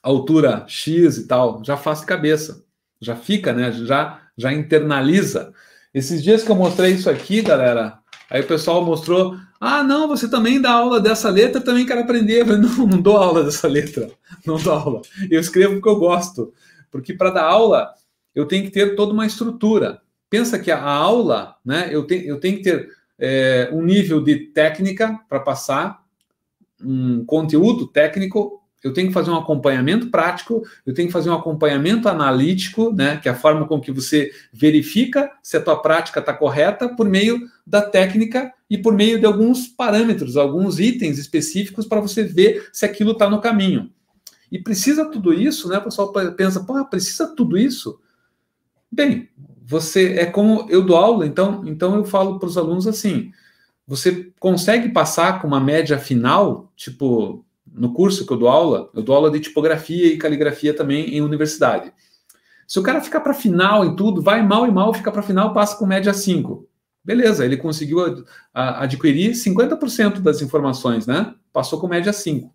altura X e tal. Já faço de cabeça. Já fica, né? Já, já internaliza. Esses dias que eu mostrei isso aqui, galera, Aí o pessoal mostrou: ah, não, você também dá aula dessa letra, também quero aprender. Eu falei, não, não dou aula dessa letra, não dou aula. Eu escrevo porque eu gosto, porque para dar aula eu tenho que ter toda uma estrutura. Pensa que a aula, né, eu, te, eu tenho que ter é, um nível de técnica para passar, um conteúdo técnico, eu tenho que fazer um acompanhamento prático, eu tenho que fazer um acompanhamento analítico, né, que é a forma com que você verifica se a tua prática está correta por meio da técnica e por meio de alguns parâmetros, alguns itens específicos para você ver se aquilo está no caminho. E precisa tudo isso, né? O pessoal pensa, pô, precisa tudo isso? Bem, você é como eu dou aula, então, então eu falo para os alunos assim: você consegue passar com uma média final, tipo no curso que eu dou aula, eu dou aula de tipografia e caligrafia também em universidade. Se o cara ficar para final em tudo, vai mal e mal, fica para final, passa com média 5. Beleza, ele conseguiu adquirir 50% das informações, né? Passou com média 5.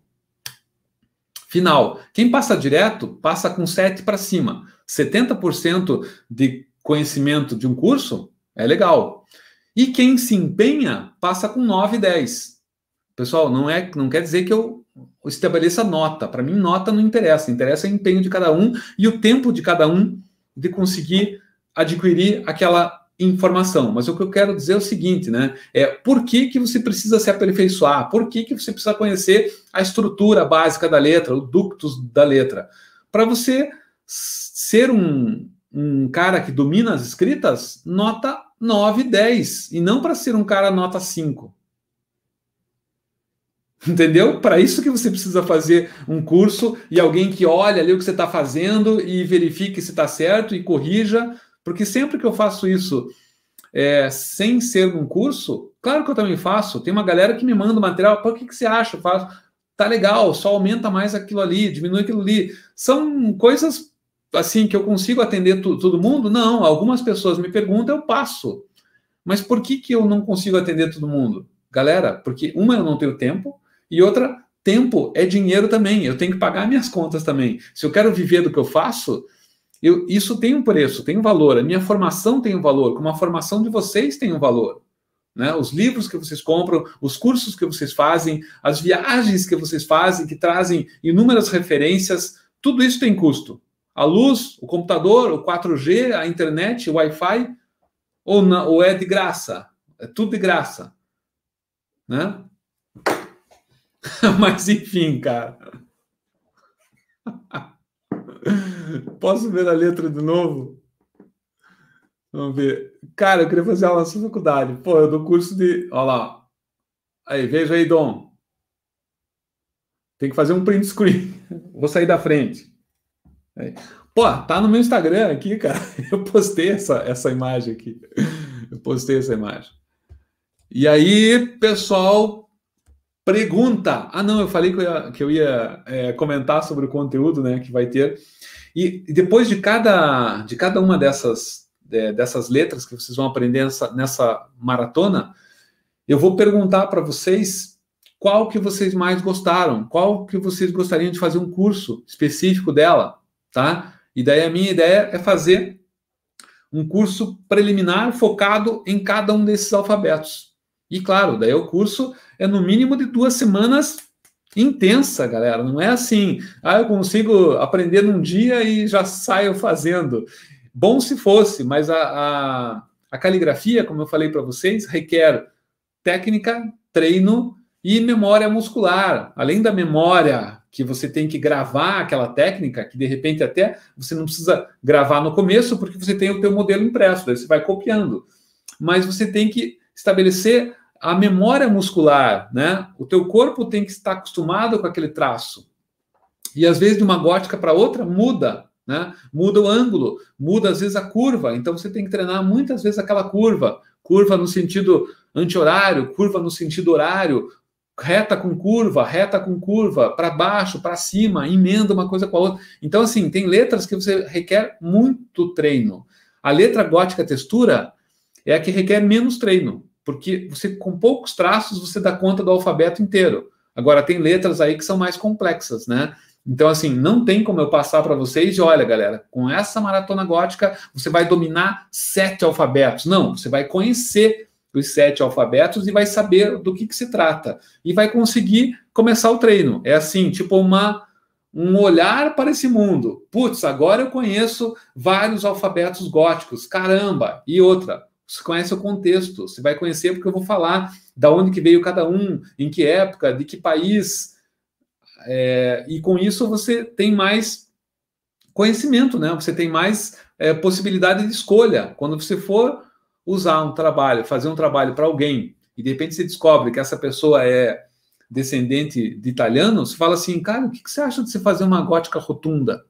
Final. Quem passa direto, passa com 7 para cima. 70% de conhecimento de um curso é legal. E quem se empenha, passa com 9, 10. Pessoal, não é, não quer dizer que eu estabeleça nota. Para mim, nota não interessa. Interessa é o empenho de cada um e o tempo de cada um de conseguir adquirir aquela informação. Mas o que eu quero dizer é o seguinte, né? É por que, que você precisa se aperfeiçoar? Por que, que você precisa conhecer a estrutura básica da letra, o ductus da letra? Para você ser um, um cara que domina as escritas, nota 9, 10, e não para ser um cara nota 5. Entendeu? Para isso que você precisa fazer um curso e alguém que olha ali o que você está fazendo e verifique se está certo e corrija. Porque sempre que eu faço isso é, sem ser um curso, claro que eu também faço. Tem uma galera que me manda o material. O que, que você acha? Eu faço. Tá legal, só aumenta mais aquilo ali, diminui aquilo ali. São coisas assim que eu consigo atender todo mundo? Não. Algumas pessoas me perguntam, eu passo. Mas por que, que eu não consigo atender todo mundo? Galera, porque uma eu não tenho tempo e outra, tempo é dinheiro também. Eu tenho que pagar minhas contas também. Se eu quero viver do que eu faço, eu, isso tem um preço, tem um valor. A minha formação tem um valor, como a formação de vocês tem um valor. Né? Os livros que vocês compram, os cursos que vocês fazem, as viagens que vocês fazem, que trazem inúmeras referências, tudo isso tem custo. A luz, o computador, o 4G, a internet, o Wi-Fi, ou, ou é de graça? É tudo de graça. Né? [laughs] Mas enfim, cara. Posso ver a letra de novo? Vamos ver. Cara, eu queria fazer aula na sua faculdade. Pô, eu dou curso de. Olha lá. Aí, veja aí, Dom. Tem que fazer um print screen. [laughs] Vou sair da frente. Aí. Pô, tá no meu Instagram aqui, cara. [laughs] Eu postei essa, essa imagem aqui. Eu postei essa imagem. E aí, pessoal, Pergunta. Ah, não, eu falei que eu ia, que eu ia é, comentar sobre o conteúdo, né, que vai ter. E, e depois de cada, de cada uma dessas, é, dessas letras que vocês vão aprender nessa, nessa maratona, eu vou perguntar para vocês qual que vocês mais gostaram, qual que vocês gostariam de fazer um curso específico dela, tá? E daí a minha ideia é fazer um curso preliminar focado em cada um desses alfabetos, e claro, daí é o curso é no mínimo de duas semanas intensa, galera. Não é assim, ah, eu consigo aprender num dia e já saio fazendo. Bom se fosse, mas a, a, a caligrafia, como eu falei para vocês, requer técnica, treino e memória muscular. Além da memória que você tem que gravar aquela técnica, que de repente até você não precisa gravar no começo, porque você tem o teu modelo impresso, daí você vai copiando. Mas você tem que estabelecer a memória muscular, né? O teu corpo tem que estar acostumado com aquele traço. E às vezes de uma gótica para outra muda, né? Muda o ângulo, muda às vezes a curva. Então você tem que treinar muitas vezes aquela curva, curva no sentido anti-horário, curva no sentido horário, reta com curva, reta com curva, para baixo, para cima, emenda uma coisa com a outra. Então assim, tem letras que você requer muito treino. A letra gótica textura é a que requer menos treino porque você com poucos traços você dá conta do alfabeto inteiro. Agora tem letras aí que são mais complexas, né? Então assim, não tem como eu passar para vocês, e olha, galera, com essa maratona gótica você vai dominar sete alfabetos. Não, você vai conhecer os sete alfabetos e vai saber do que, que se trata e vai conseguir começar o treino. É assim, tipo uma um olhar para esse mundo. Putz, agora eu conheço vários alfabetos góticos. Caramba! E outra, você conhece o contexto, você vai conhecer porque eu vou falar da onde que veio cada um, em que época, de que país. É, e com isso você tem mais conhecimento, né? Você tem mais é, possibilidade de escolha. Quando você for usar um trabalho, fazer um trabalho para alguém, e de repente você descobre que essa pessoa é descendente de italiano, você fala assim, cara, o que, você acha de você fazer uma gótica rotunda,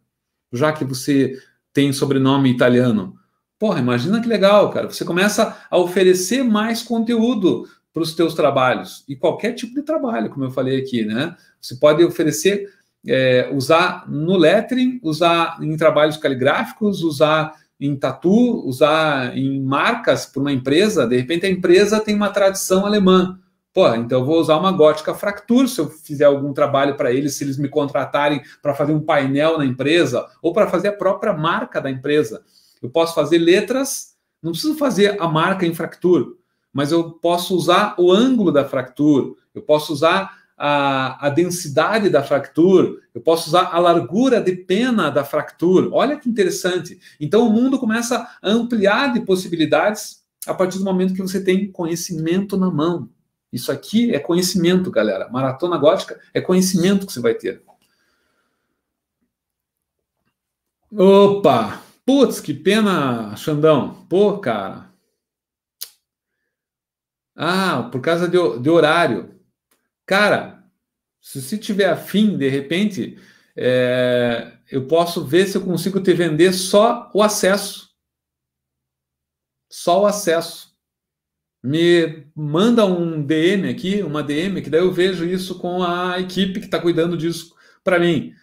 já que você tem sobrenome italiano? Porra, imagina que legal, cara. Você começa a oferecer mais conteúdo para os teus trabalhos e qualquer tipo de trabalho, como eu falei aqui, né? Você pode oferecer, é, usar no lettering, usar em trabalhos caligráficos, usar em tatu, usar em marcas para uma empresa. De repente a empresa tem uma tradição alemã. Pô, então eu vou usar uma gótica fractura se eu fizer algum trabalho para eles, se eles me contratarem para fazer um painel na empresa ou para fazer a própria marca da empresa. Eu posso fazer letras, não preciso fazer a marca em fractura, mas eu posso usar o ângulo da fractura, eu posso usar a, a, densidade da fractura, eu posso usar a largura de pena da fractura. Olha que interessante. Então o mundo começa a ampliar de possibilidades a partir do momento que você tem conhecimento na mão. Isso aqui é conhecimento, galera. Maratona gótica é conhecimento que você vai ter. Opa! Putz, que pena, Xandão. Pô, cara. Ah, por causa de, de horário. Cara, se você tiver afim, de repente, é, eu posso ver se eu consigo te vender só o acesso. Só o acesso. Me manda um DM aqui, uma DM, que daí eu vejo isso com a equipe que está cuidando disso para mim.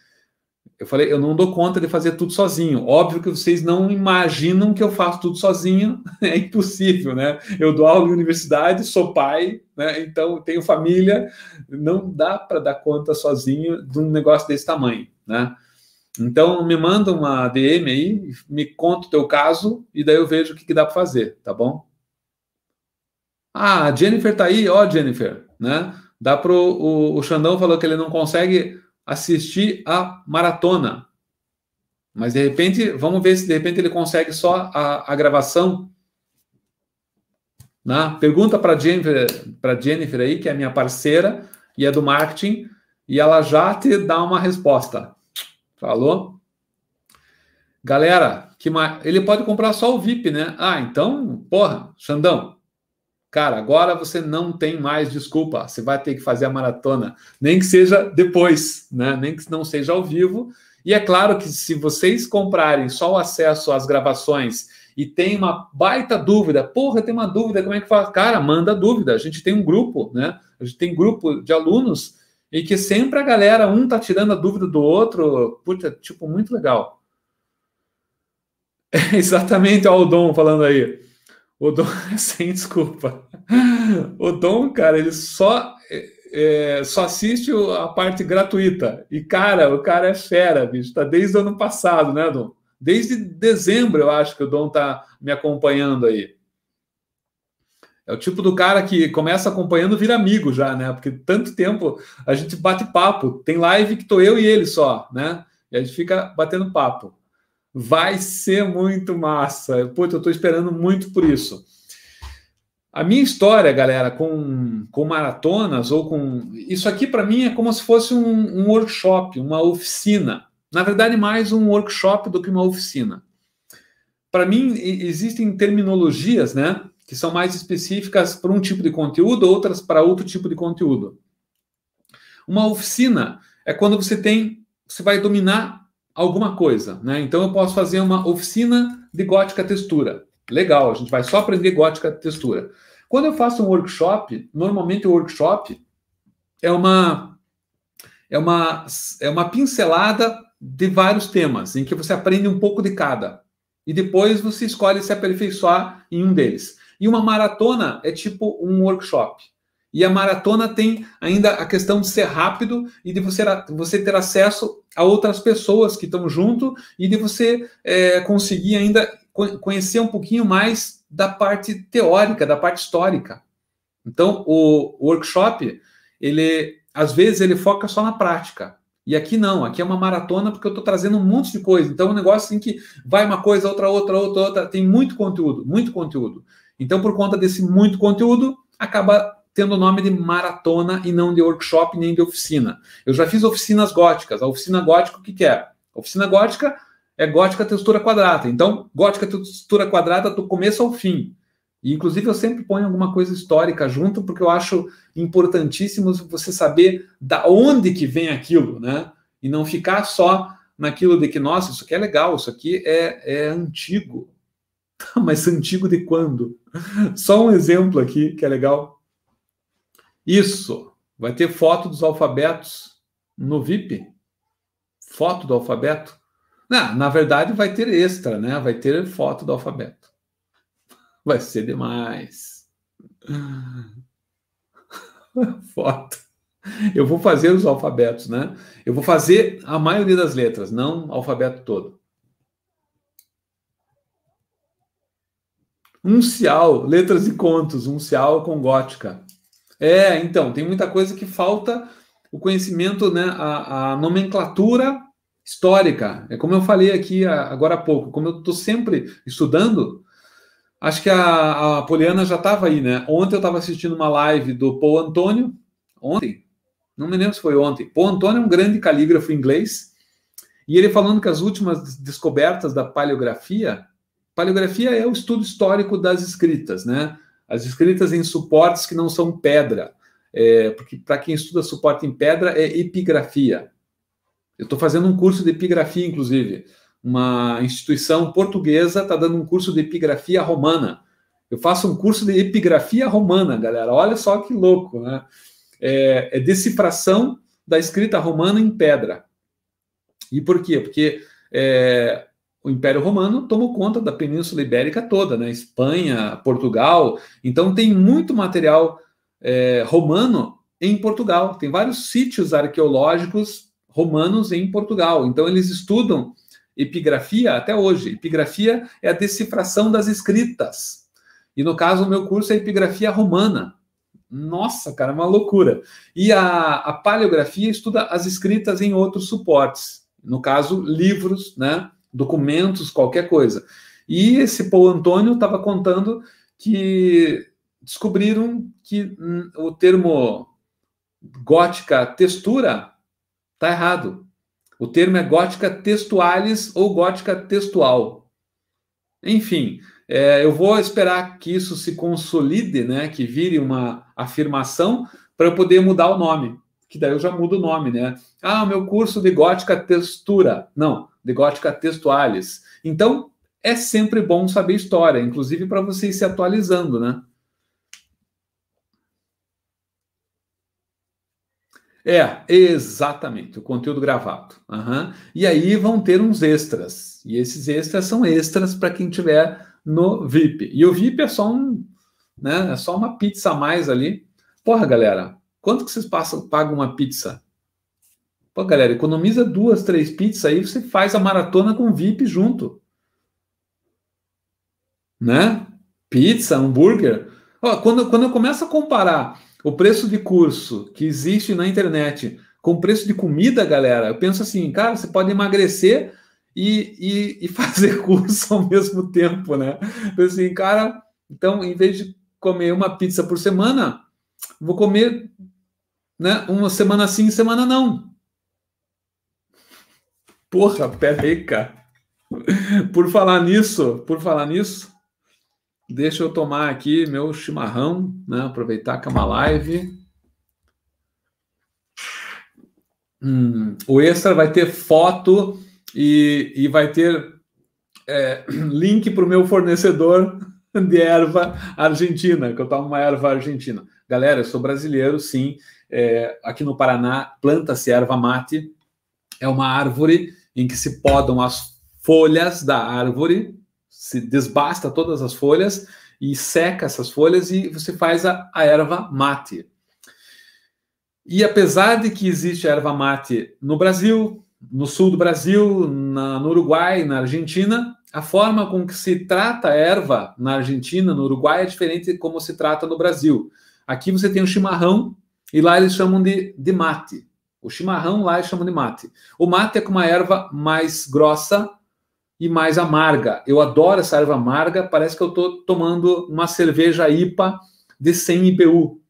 Eu falei, eu não dou conta de fazer tudo sozinho. Óbvio que vocês não imaginam que eu faço tudo sozinho, [laughs] é impossível, né? Eu dou aula em universidade, sou pai, né? Então tenho família, não dá para dar conta sozinho de um negócio desse tamanho, né? Então me manda uma DM aí, me conta o teu caso e daí eu vejo o que, que dá para fazer, tá bom? Ah, a Jennifer tá aí, ó Jennifer, né? Dá pro o, o Xandão falou que ele não consegue assistir a maratona. Mas de repente, vamos ver se de repente ele consegue só a, a gravação. né? pergunta para Jennifer, para Jennifer aí, que é minha parceira e é do marketing, e ela já te dá uma resposta. Falou? Galera, que ma... ele pode comprar só o VIP, né? Ah, então, porra, Xandão, Cara, agora você não tem mais desculpa, você vai ter que fazer a maratona, nem que seja depois, né? nem que não seja ao vivo. E é claro que se vocês comprarem só o acesso às gravações e tem uma baita dúvida, porra, tem uma dúvida, como é que fala? Cara, manda dúvida. A gente tem um grupo, né? A gente tem um grupo de alunos e que sempre a galera, um tá tirando a dúvida do outro, puta, tipo, muito legal. É [laughs] exatamente, ó, o Dom falando aí. O Dom, [laughs] sem desculpa. O Dom, cara, ele só é, é só assiste a parte gratuita. E, cara, o cara é fera, bicho. Tá desde o ano passado, né, Dom? Desde dezembro, eu acho que o Dom tá me acompanhando aí. É o tipo do cara que começa acompanhando vira amigo já, né? Porque tanto tempo a gente bate papo. Tem live que tô eu e ele só, né? E a gente fica batendo papo. Vai ser muito massa. Puta, eu estou esperando muito por isso. A minha história, galera, com, com maratonas ou com. Isso aqui para mim é como se fosse um, um workshop, uma oficina. Na verdade, mais um workshop do que uma oficina. Para mim, existem terminologias, né? Que são mais específicas para um tipo de conteúdo, outras para outro tipo de conteúdo. Uma oficina é quando você tem. Você vai dominar alguma coisa, né? Então eu posso fazer uma oficina de gótica textura. Legal, a gente vai só aprender gótica textura. Quando eu faço um workshop, normalmente o workshop é uma é uma é uma pincelada de vários temas, em que você aprende um pouco de cada. E depois você escolhe se aperfeiçoar em um deles. E uma maratona é tipo um workshop. E a maratona tem ainda a questão de ser rápido e de você, você ter acesso a outras pessoas que estão junto e de você é, conseguir ainda conhecer um pouquinho mais da parte teórica, da parte histórica. Então, o workshop, ele às vezes ele foca só na prática. E aqui não, aqui é uma maratona porque eu estou trazendo um monte de coisa. Então, é um negócio assim que vai uma coisa, outra, outra, outra, outra. Tem muito conteúdo, muito conteúdo. Então, por conta desse muito conteúdo, acaba tendo o nome de maratona e não de workshop nem de oficina. Eu já fiz oficinas góticas. A oficina gótica, o que, que é? oficina gótica é gótica textura quadrada. Então, gótica textura quadrada do começo ao fim. E, inclusive, eu sempre ponho alguma coisa histórica junto, porque eu acho importantíssimo você saber da onde que vem aquilo, né? E não ficar só naquilo de que, nossa, isso aqui é legal, isso aqui é, é antigo. [laughs] Mas antigo de quando? Só um exemplo aqui que é legal. Isso. Vai ter foto dos alfabetos no VIP. Foto do alfabeto. Não, na verdade, vai ter extra, né? Vai ter foto do alfabeto. Vai ser demais. [laughs] Foto. Eu vou fazer os alfabetos, né? Eu vou fazer a maioria das letras, não alfabeto todo. Uncial, letras e contos, uncial com gótica. É, então, tem muita coisa que falta o conhecimento, né, a, a nomenclatura histórica. É como eu falei aqui agora há pouco, como eu estou sempre estudando, acho que a, a Poliana já estava aí, né? Ontem eu estava assistindo uma live do Paul Antônio, ontem, não me lembro se foi ontem. Paul Antônio é um grande calígrafo inglês, e ele falando que as últimas descobertas da paleografia, paleografia é o estudo histórico das escritas, né? As escritas em suportes que não são pedra, é, porque para quem estuda suporte em pedra é epigrafia. Eu estou fazendo um curso de epigrafia, inclusive. Uma instituição portuguesa está dando um curso de epigrafia romana. Eu faço um curso de epigrafia romana, galera. Olha só que louco, né? É, é decifração da escrita romana em pedra. E por quê? Porque é, o Império Romano tomou conta da Península Ibérica toda, né? Espanha, Portugal. Então tem muito material é, romano em Portugal. Tem vários sítios arqueológicos romanos em Portugal. Então eles estudam epigrafia até hoje. Epigrafia é a decifração das escritas. E no caso, o meu curso é epigrafia romana. Nossa, cara, uma loucura. E a, a paleografia estuda as escritas em outros suportes. No caso, livros, né? documentos, qualquer coisa. E esse Paul Antônio estava contando que descobriram que hum, o termo gótica textura está errado. O termo é gótica textualis ou gótica textual. Enfim, é, eu vou esperar que isso se consolide, né, que vire uma afirmação para eu poder mudar o nome, que daí eu já mudo o nome, né? Ah, meu curso de gótica textura. Não, de Gótica Textualis. Então, é sempre bom saber história, inclusive para você ir se atualizando, né? É, exatamente, o conteúdo gravado. Uhum. E aí vão ter uns extras. E esses extras são extras para quem tiver no VIP. E o VIP é só um, né, é só uma pizza a mais ali. Porra, galera, quanto que vocês passam, pagam uma pizza? Pô, galera, economiza duas, três pizzas aí, você faz a maratona com VIP junto. Né? Pizza, hambúrguer. Ó, quando, quando eu começo a comparar o preço de curso que existe na internet com o preço de comida, galera, eu penso assim, cara, você pode emagrecer e, e, e [laughs] fazer curso ao mesmo tempo, né? Eu assim, cara, então, em vez de comer uma pizza por semana, vou comer né, uma semana sim, semana não. Porra, pera cara. Por falar nisso, por falar nisso, deixa eu tomar aqui meu chimarrão, né? Aproveitar que é uma live. Hum, o extra vai ter foto e, e vai ter é, [clears throat] link para o meu fornecedor de erva argentina, que eu tomo uma erva argentina. Galera, eu sou brasileiro, sim. É, aqui no Paraná, planta-se erva mate. É uma árvore em que se podam as folhas da árvore, se desbasta todas as folhas e seca essas folhas e você faz a, a erva mate. E apesar de que existe a erva mate no Brasil, no sul do Brasil, na, no Uruguai, na Argentina, a forma com que se trata a erva na Argentina, no Uruguai, é diferente de como se trata no Brasil. Aqui você tem o chimarrão e lá eles chamam de, de mate. O chimarrão lá eles chamam de mate. O mate é com uma erva mais grossa e mais amarga. Eu adoro essa erva amarga, parece que eu estou tomando uma cerveja IPA de 100 IBU.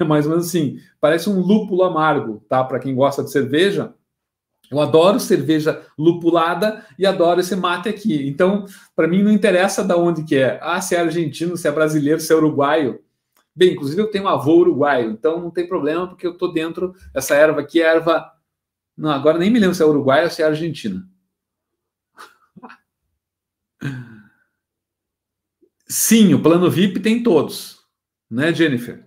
É mais ou menos assim. Parece um lúpulo amargo, tá? Para quem gosta de cerveja, eu adoro cerveja lupulada e adoro esse mate aqui. Então, para mim não interessa da onde que é. Ah, se é argentino, se é brasileiro, se é uruguaio. Bem, inclusive eu tenho um avô uruguaio, então não tem problema, porque eu estou dentro dessa erva aqui, é erva. Não, agora nem me lembro se é uruguaio ou se é argentina. [laughs] Sim, o plano VIP tem todos, né, Jennifer?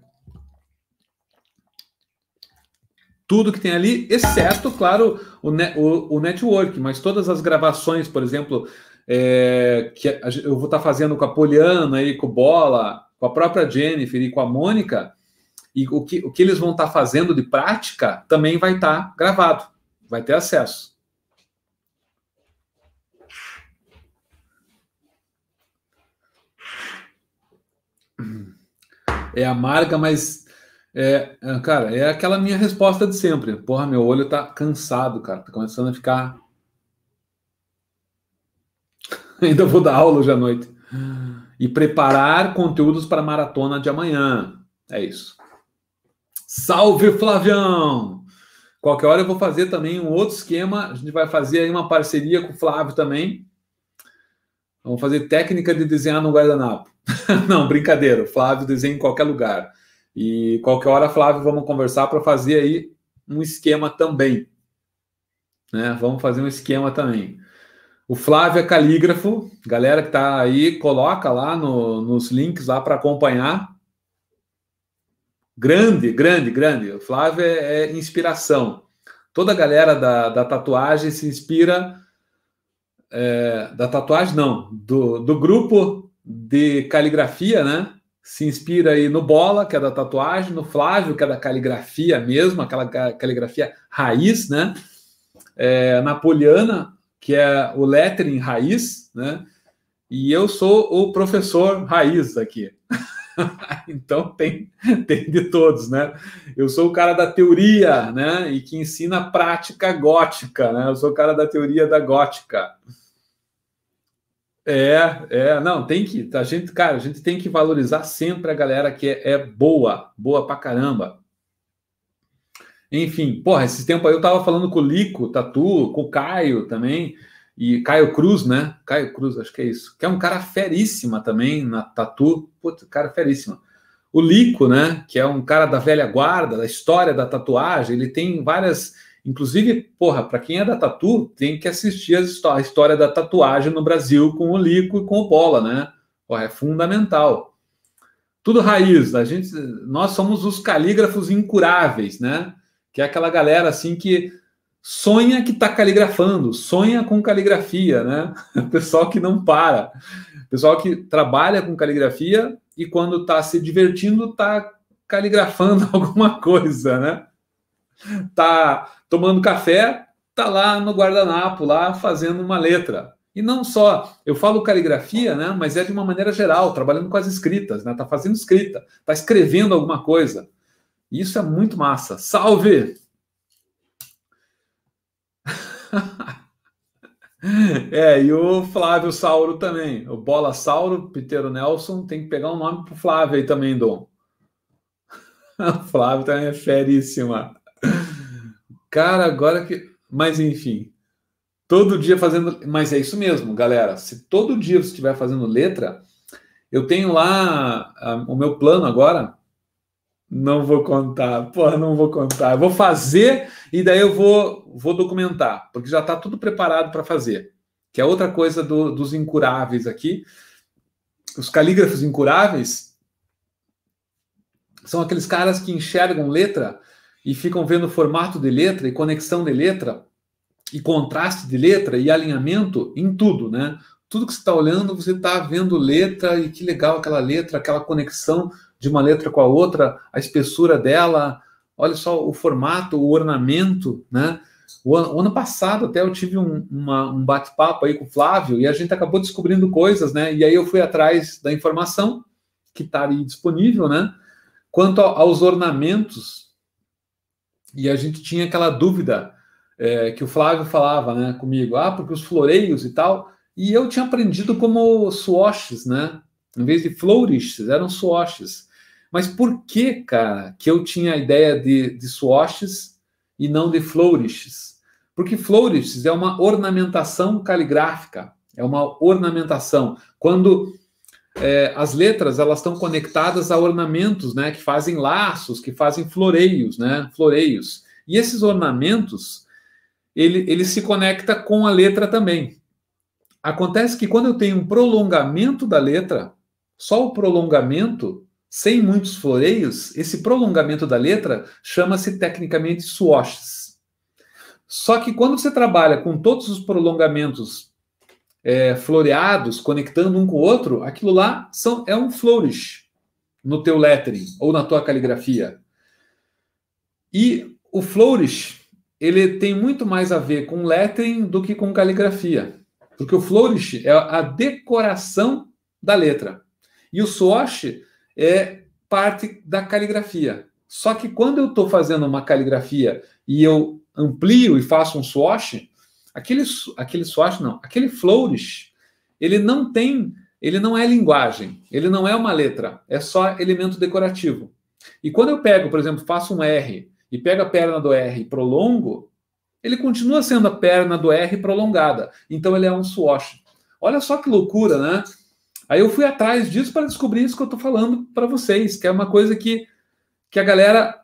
Tudo que tem ali, exceto, claro, o, o, o network, mas todas as gravações, por exemplo, é, que eu vou estar tá fazendo com a Poliana e com Bola, com a própria Jennifer e com a Mônica, e o que, o que eles vão estar tá fazendo de prática também vai estar tá gravado, vai ter acesso. É amarga, mas é, é, cara, é aquela minha resposta de sempre. Porra, meu olho tá cansado, cara. Tá começando a ficar. [laughs] Ainda vou dar aula hoje à noite e preparar conteúdos para a maratona de amanhã. É isso. Salve Flavião! Qualquer hora eu vou fazer também um outro esquema. A gente vai fazer aí uma parceria com o Flávio também. Vamos fazer técnica de desenhar no guardanapo. [laughs] Não, brincadeira. Flávio desenha em qualquer lugar. E qualquer hora, Flávio, vamos conversar para fazer aí um esquema também. Né? Vamos fazer um esquema também. O Flávio é calígrafo, galera que está aí, coloca lá no, nos links lá para acompanhar. Grande, grande, grande. O Flávio é, é inspiração. Toda a galera da, da tatuagem se inspira. É, da tatuagem, não, do, do grupo de caligrafia, né? Se inspira aí no Bola, que é da tatuagem, no Flávio, que é da caligrafia mesmo, aquela caligrafia raiz, né? É, que é o lettering raiz, né? E eu sou o professor raiz aqui. [laughs] então tem, tem de todos, né? Eu sou o cara da teoria, né? E que ensina a prática gótica, né? Eu sou o cara da teoria da gótica. É, é, não, tem que, a gente, cara, a gente tem que valorizar sempre a galera que é, é boa, boa pra caramba. Enfim, porra, esse tempo aí eu tava falando com o Lico, Tatu, com o Caio também, e Caio Cruz, né? Caio Cruz, acho que é isso. Que é um cara feríssima também na Tatu. Putz, cara feríssima. O Lico, né? Que é um cara da velha guarda, da história da tatuagem, ele tem várias. Inclusive, porra, para quem é da Tatu, tem que assistir a história da tatuagem no Brasil com o Lico e com o Bola, né? Porra, é fundamental. Tudo raiz, a gente, nós somos os calígrafos incuráveis, né? que é aquela galera assim que sonha que está caligrafando, sonha com caligrafia, né? [laughs] Pessoal que não para, pessoal que trabalha com caligrafia e quando está se divertindo está caligrafando [laughs] alguma coisa, né? Tá tomando café, tá lá no guardanapo, lá fazendo uma letra. E não só, eu falo caligrafia, né? Mas é de uma maneira geral, trabalhando com as escritas, né? Tá fazendo escrita, tá escrevendo alguma coisa isso é muito massa. Salve! [laughs] é, e o Flávio Sauro também. O Bola Sauro, Piteiro Nelson, tem que pegar um nome pro Flávio aí também, Dom. [laughs] o Flávio também é feríssima. Cara, agora que. Mas enfim. Todo dia fazendo. Mas é isso mesmo, galera. Se todo dia você estiver fazendo letra, eu tenho lá ah, o meu plano agora não vou contar, porra, não vou contar. Eu vou fazer e daí eu vou, vou documentar, porque já está tudo preparado para fazer. Que é outra coisa do, dos incuráveis aqui. Os calígrafos incuráveis são aqueles caras que enxergam letra e ficam vendo formato de letra e conexão de letra e contraste de letra e alinhamento em tudo, né? Tudo que você está olhando, você está vendo letra e que legal aquela letra, aquela conexão de uma letra com a outra, a espessura dela, olha só o formato, o ornamento, né? O ano, o ano passado até eu tive um, uma, um bate-papo aí com o Flávio e a gente acabou descobrindo coisas, né? E aí eu fui atrás da informação que está ali disponível, né? Quanto aos ornamentos, e a gente tinha aquela dúvida é, que o Flávio falava né, comigo, ah, porque os floreios e tal, e eu tinha aprendido como swashes, né? Em vez de flourishes, eram swashes. Mas por que, cara, que eu tinha a ideia de, de swashes e não de flourishes? Porque flourishes é uma ornamentação caligráfica, é uma ornamentação. Quando é, as letras elas estão conectadas a ornamentos, né, que fazem laços, que fazem floreios, né, floreios. E esses ornamentos, ele, ele se conecta com a letra também. Acontece que quando eu tenho um prolongamento da letra, só o prolongamento sem muitos floreios, esse prolongamento da letra chama-se tecnicamente swashes. Só que quando você trabalha com todos os prolongamentos é, floreados, conectando um com o outro, aquilo lá são, é um flourish no teu lettering ou na tua caligrafia. E o flourish, ele tem muito mais a ver com lettering do que com caligrafia. Porque o flourish é a decoração da letra. E o swash é parte da caligrafia. Só que quando eu estou fazendo uma caligrafia e eu amplio e faço um swatch, aquele, aquele swatch não, aquele flourish, ele não tem, ele não é linguagem, ele não é uma letra, é só elemento decorativo. E quando eu pego, por exemplo, faço um R e pego a perna do R e prolongo, ele continua sendo a perna do R prolongada. Então ele é um swatch. Olha só que loucura, né? Aí eu fui atrás disso para descobrir isso que eu estou falando para vocês, que é uma coisa que, que a galera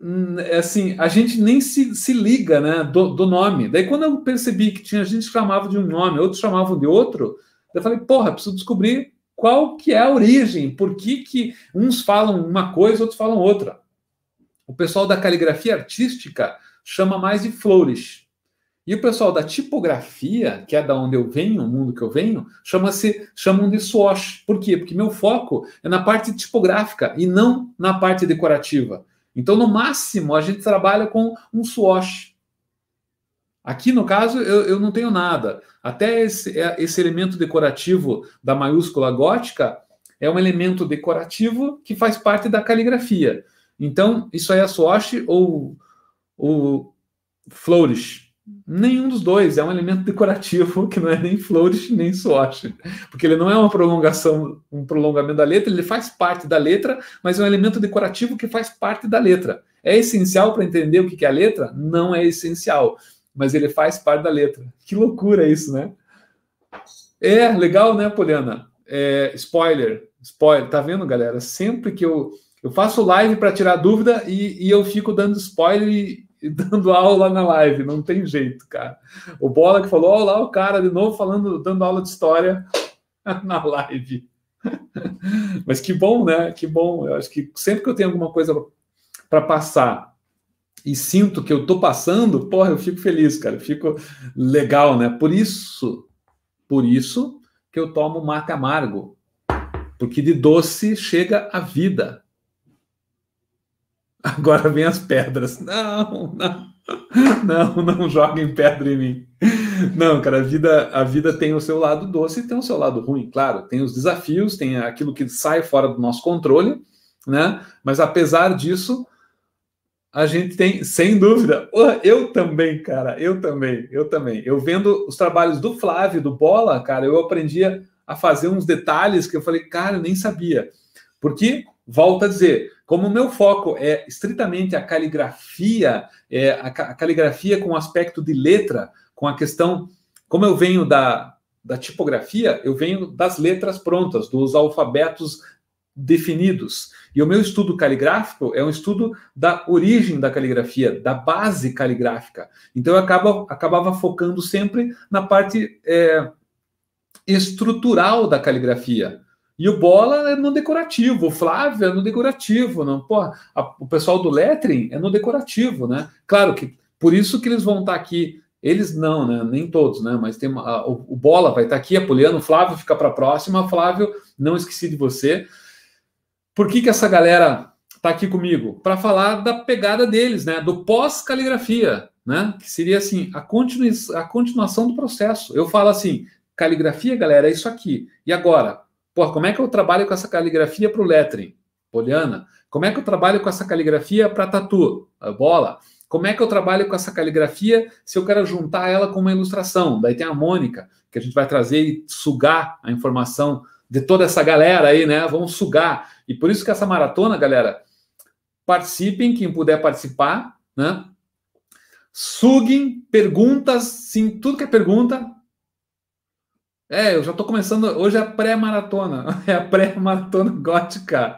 hum, é assim, a gente nem se, se liga né, do, do, nome. Daí, quando eu percebi que tinha gente que chamava de um nome, outros chamavam de outro, eu falei, porra, preciso descobrir qual que é a origem, por que, que uns falam uma coisa, outros falam outra. O pessoal da caligrafia artística chama mais de flourish. E o pessoal da tipografia, que é da onde eu venho, o mundo que eu venho, chama-se chamam de swash. Por quê? Porque meu foco é na parte tipográfica e não na parte decorativa. Então, no máximo, a gente trabalha com um swash. Aqui, no caso, eu, eu não tenho nada. Até esse, é, esse elemento decorativo da maiúscula gótica é um elemento decorativo que faz parte da caligrafia. Então, isso aí é swash ou, ou flourish. Nenhum dos dois é um elemento decorativo que não é nem flourish nem swatch, porque ele não é uma prolongação, um prolongamento da letra, ele faz parte da letra, mas é um elemento decorativo que faz parte da letra. É essencial para entender o que é a letra? Não é essencial, mas ele faz parte da letra. Que loucura isso, né? É legal, né, Poliana? É, spoiler, spoiler, tá vendo, galera? Sempre que eu eu faço live para tirar dúvida e, e eu fico dando spoiler e, [laughs] e dando aula na live, não tem jeito, cara. O Bola que falou, olha lá o cara de novo falando, dando aula de história [laughs] na live. [laughs] Mas que bom, né? Que bom. Eu acho que sempre que eu tenho alguma coisa para passar e sinto que eu tô passando, porra, eu fico feliz, cara. Eu fico legal, né? Por isso, por isso que eu tomo mate amargo. Porque de doce chega a vida. Agora vem as pedras. Não, não. Não, não joguem pedra em mim. Não, cara, a vida, a vida tem o seu lado doce e tem o seu lado ruim, claro. Tem os desafios, tem aquilo que sai fora do nosso controle, né? Mas apesar disso, a gente tem, sem dúvida. Eu também, cara, eu também, eu também. Eu vendo os trabalhos do Flávio, do Bola, cara, eu aprendi a fazer uns detalhes que eu falei, cara, eu nem sabia. Porque volto a dizer, como o meu foco é estritamente a caligrafia, é, a, a, caligrafia com aspecto de letra, com a questão, como eu venho da, da tipografia, eu venho das letras prontas, dos alfabetos definidos. E o meu estudo caligráfico é um estudo da origem da caligrafia, da base caligráfica. Então eu acabo, acabava focando sempre na parte é, estrutural da caligrafia e o Bola é no decorativo, o Flávio é no decorativo, não. Porra, a, o pessoal do Letrin é no decorativo, né? Claro que por isso que eles vão estar tá aqui. Eles não, né? Nem todos, né? Mas tem a, o, o, Bola vai estar tá aqui, Apoliano, o Flávio fica para a próxima. Flávio, não esqueci de você. Por que que essa galera tá aqui comigo? Para falar da pegada deles, né? Do pós-caligrafia, né? Que seria assim, a, continu, a continuação do processo. Eu falo assim, caligrafia, galera, é isso aqui. E agora? como é que eu trabalho com essa caligrafia para o lettering? Poliana. Como é que eu trabalho com essa caligrafia para tatu? Ah, bola. Como é que eu trabalho com essa caligrafia se eu quero juntar ela com uma ilustração? Daí tem a Mônica, que a gente vai trazer e sugar a informação de toda essa galera aí, né? Vamos sugar. E por isso que essa maratona, galera, participem, quem puder participar, né? Suguem perguntas, sim, tudo que é pergunta, é, eu já tô começando. Hoje é a pré-maratona. [laughs] É a pré-maratona gótica.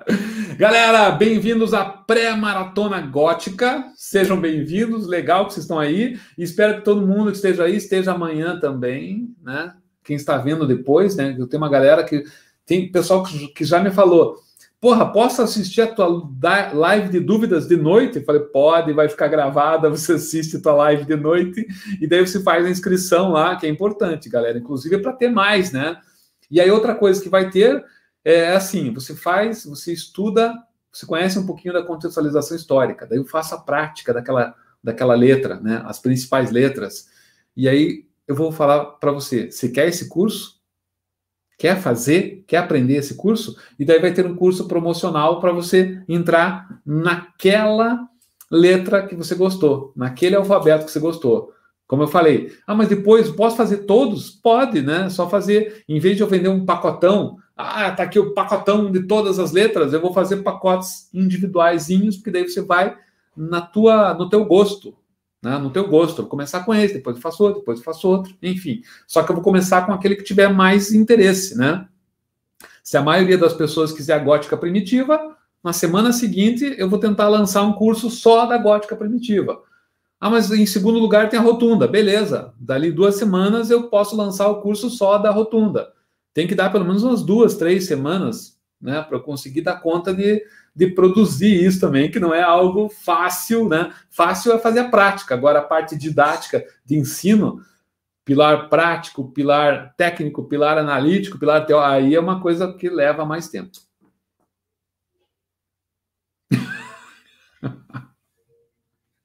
Galera, bem-vindos à pré-maratona gótica. Sejam bem-vindos. Legal que vocês estão aí. Espero que todo mundo que esteja aí esteja amanhã também, né? Quem está vendo depois, né? Eu tenho uma galera que tem pessoal que já me falou. Porra, posso assistir a tua live de dúvidas de noite? Eu falei, pode, vai ficar gravada, [laughs] você assiste a tua live de noite, e daí você faz a inscrição lá, que é importante, galera. Inclusive é para ter mais, né? E aí outra coisa que vai ter é assim: você faz, você estuda, você conhece um pouquinho da contextualização histórica, daí eu faço a prática daquela, daquela letra, né? As principais letras. E aí eu vou falar para você: você quer esse curso? Quer fazer? Quer aprender esse curso? E daí vai ter um curso promocional para você entrar naquela letra que você gostou, naquele alfabeto que você gostou. Como eu falei, ah, mas depois posso fazer todos? Pode, né? Só fazer, em vez de eu vender um pacotão, ah, tá aqui o pacotão de todas as letras, eu vou fazer pacotes individuaizinhos, porque daí você vai na tua, no teu gosto né, no teu gosto. Eu vou começar com esse, depois eu faço outro, depois eu faço outro, enfim. Só que eu vou começar com aquele que tiver mais interesse, né? Se a maioria das pessoas quiser a gótica primitiva, na semana seguinte eu vou tentar lançar um curso só da gótica primitiva. Ah, mas em segundo lugar tem a rotunda. Beleza, dali duas semanas eu posso lançar o curso só da rotunda. Tem que dar pelo menos umas duas, três semanas né, para eu conseguir dar conta de, de produzir isso também, que não é algo fácil, né? Fácil é fazer a prática. Agora, a parte didática de ensino, pilar prático, pilar técnico, pilar analítico, pilar teórico, aí é uma coisa que leva mais tempo. [laughs]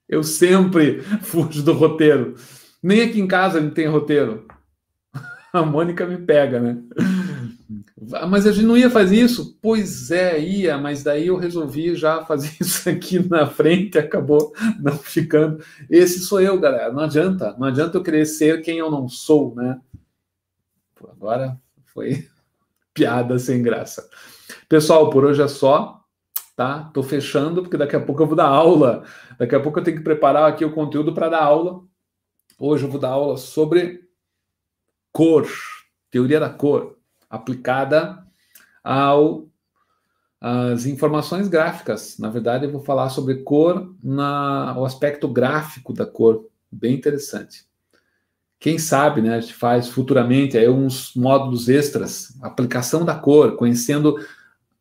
Eu sempre fujo do roteiro. Nem aqui em casa não tem roteiro. [laughs] A Mônica me pega, né? Ah, mas a gente não ia fazer isso? Pois é, ia, mas daí eu resolvi já fazer [laughs] isso aqui na frente, acabou não ficando. Esse sou eu, galera. Não adianta, não adianta eu querer ser quem eu não sou, né? Pô, agora foi [laughs] piada sem graça. Pessoal, por hoje é só, tá? Tô fechando, porque daqui a pouco eu vou dar aula. Daqui a pouco eu tenho que preparar aqui o conteúdo para dar aula. Hoje eu vou dar aula sobre cor, teoria da cor aplicada ao as informações gráficas. Na verdade, eu vou falar sobre cor na o aspecto gráfico da cor, bem interessante. Quem sabe, né, a gente faz futuramente aí uns módulos extras, aplicação da cor, conhecendo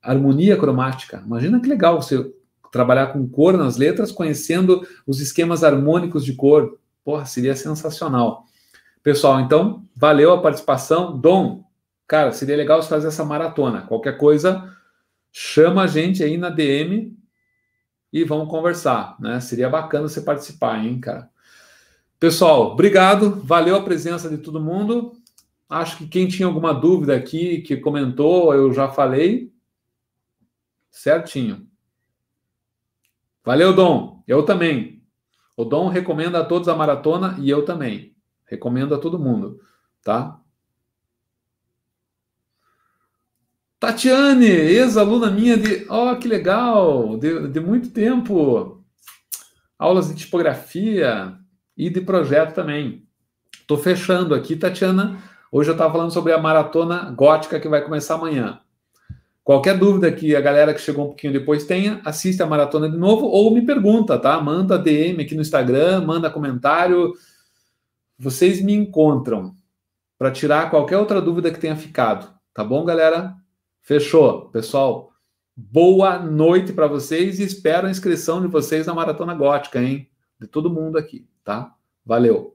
harmonia cromática. Imagina que legal você trabalhar com cor nas letras, conhecendo os esquemas harmônicos de cor. Porra, seria sensacional. Pessoal, então, valeu a participação. Dom, Cara, seria legal você fazer essa maratona. Qualquer coisa, chama a gente aí na DM e vamos conversar, né? Seria bacana você participar, hein, cara? Pessoal, obrigado, valeu a presença de todo mundo. Acho que quem tinha alguma dúvida aqui, que comentou, eu já falei. Certinho. Valeu, Dom. Eu também. O Dom recomenda a todos a maratona e eu também. Recomendo a todo mundo, tá? Tatiane, ex-aluna minha de. Oh, que legal! De, de muito tempo. Aulas de tipografia e de projeto também. Estou fechando aqui, Tatiana. Hoje eu estava falando sobre a maratona gótica que vai começar amanhã. Qualquer dúvida que a galera que chegou um pouquinho depois tenha, assiste a maratona de novo ou me pergunta, tá? Manda DM aqui no Instagram, manda comentário. Vocês me encontram para tirar qualquer outra dúvida que tenha ficado. Tá bom, galera? Fechou, pessoal. Boa noite para vocês e espero a inscrição de vocês na Maratona Gótica, hein? De todo mundo aqui, tá? Valeu.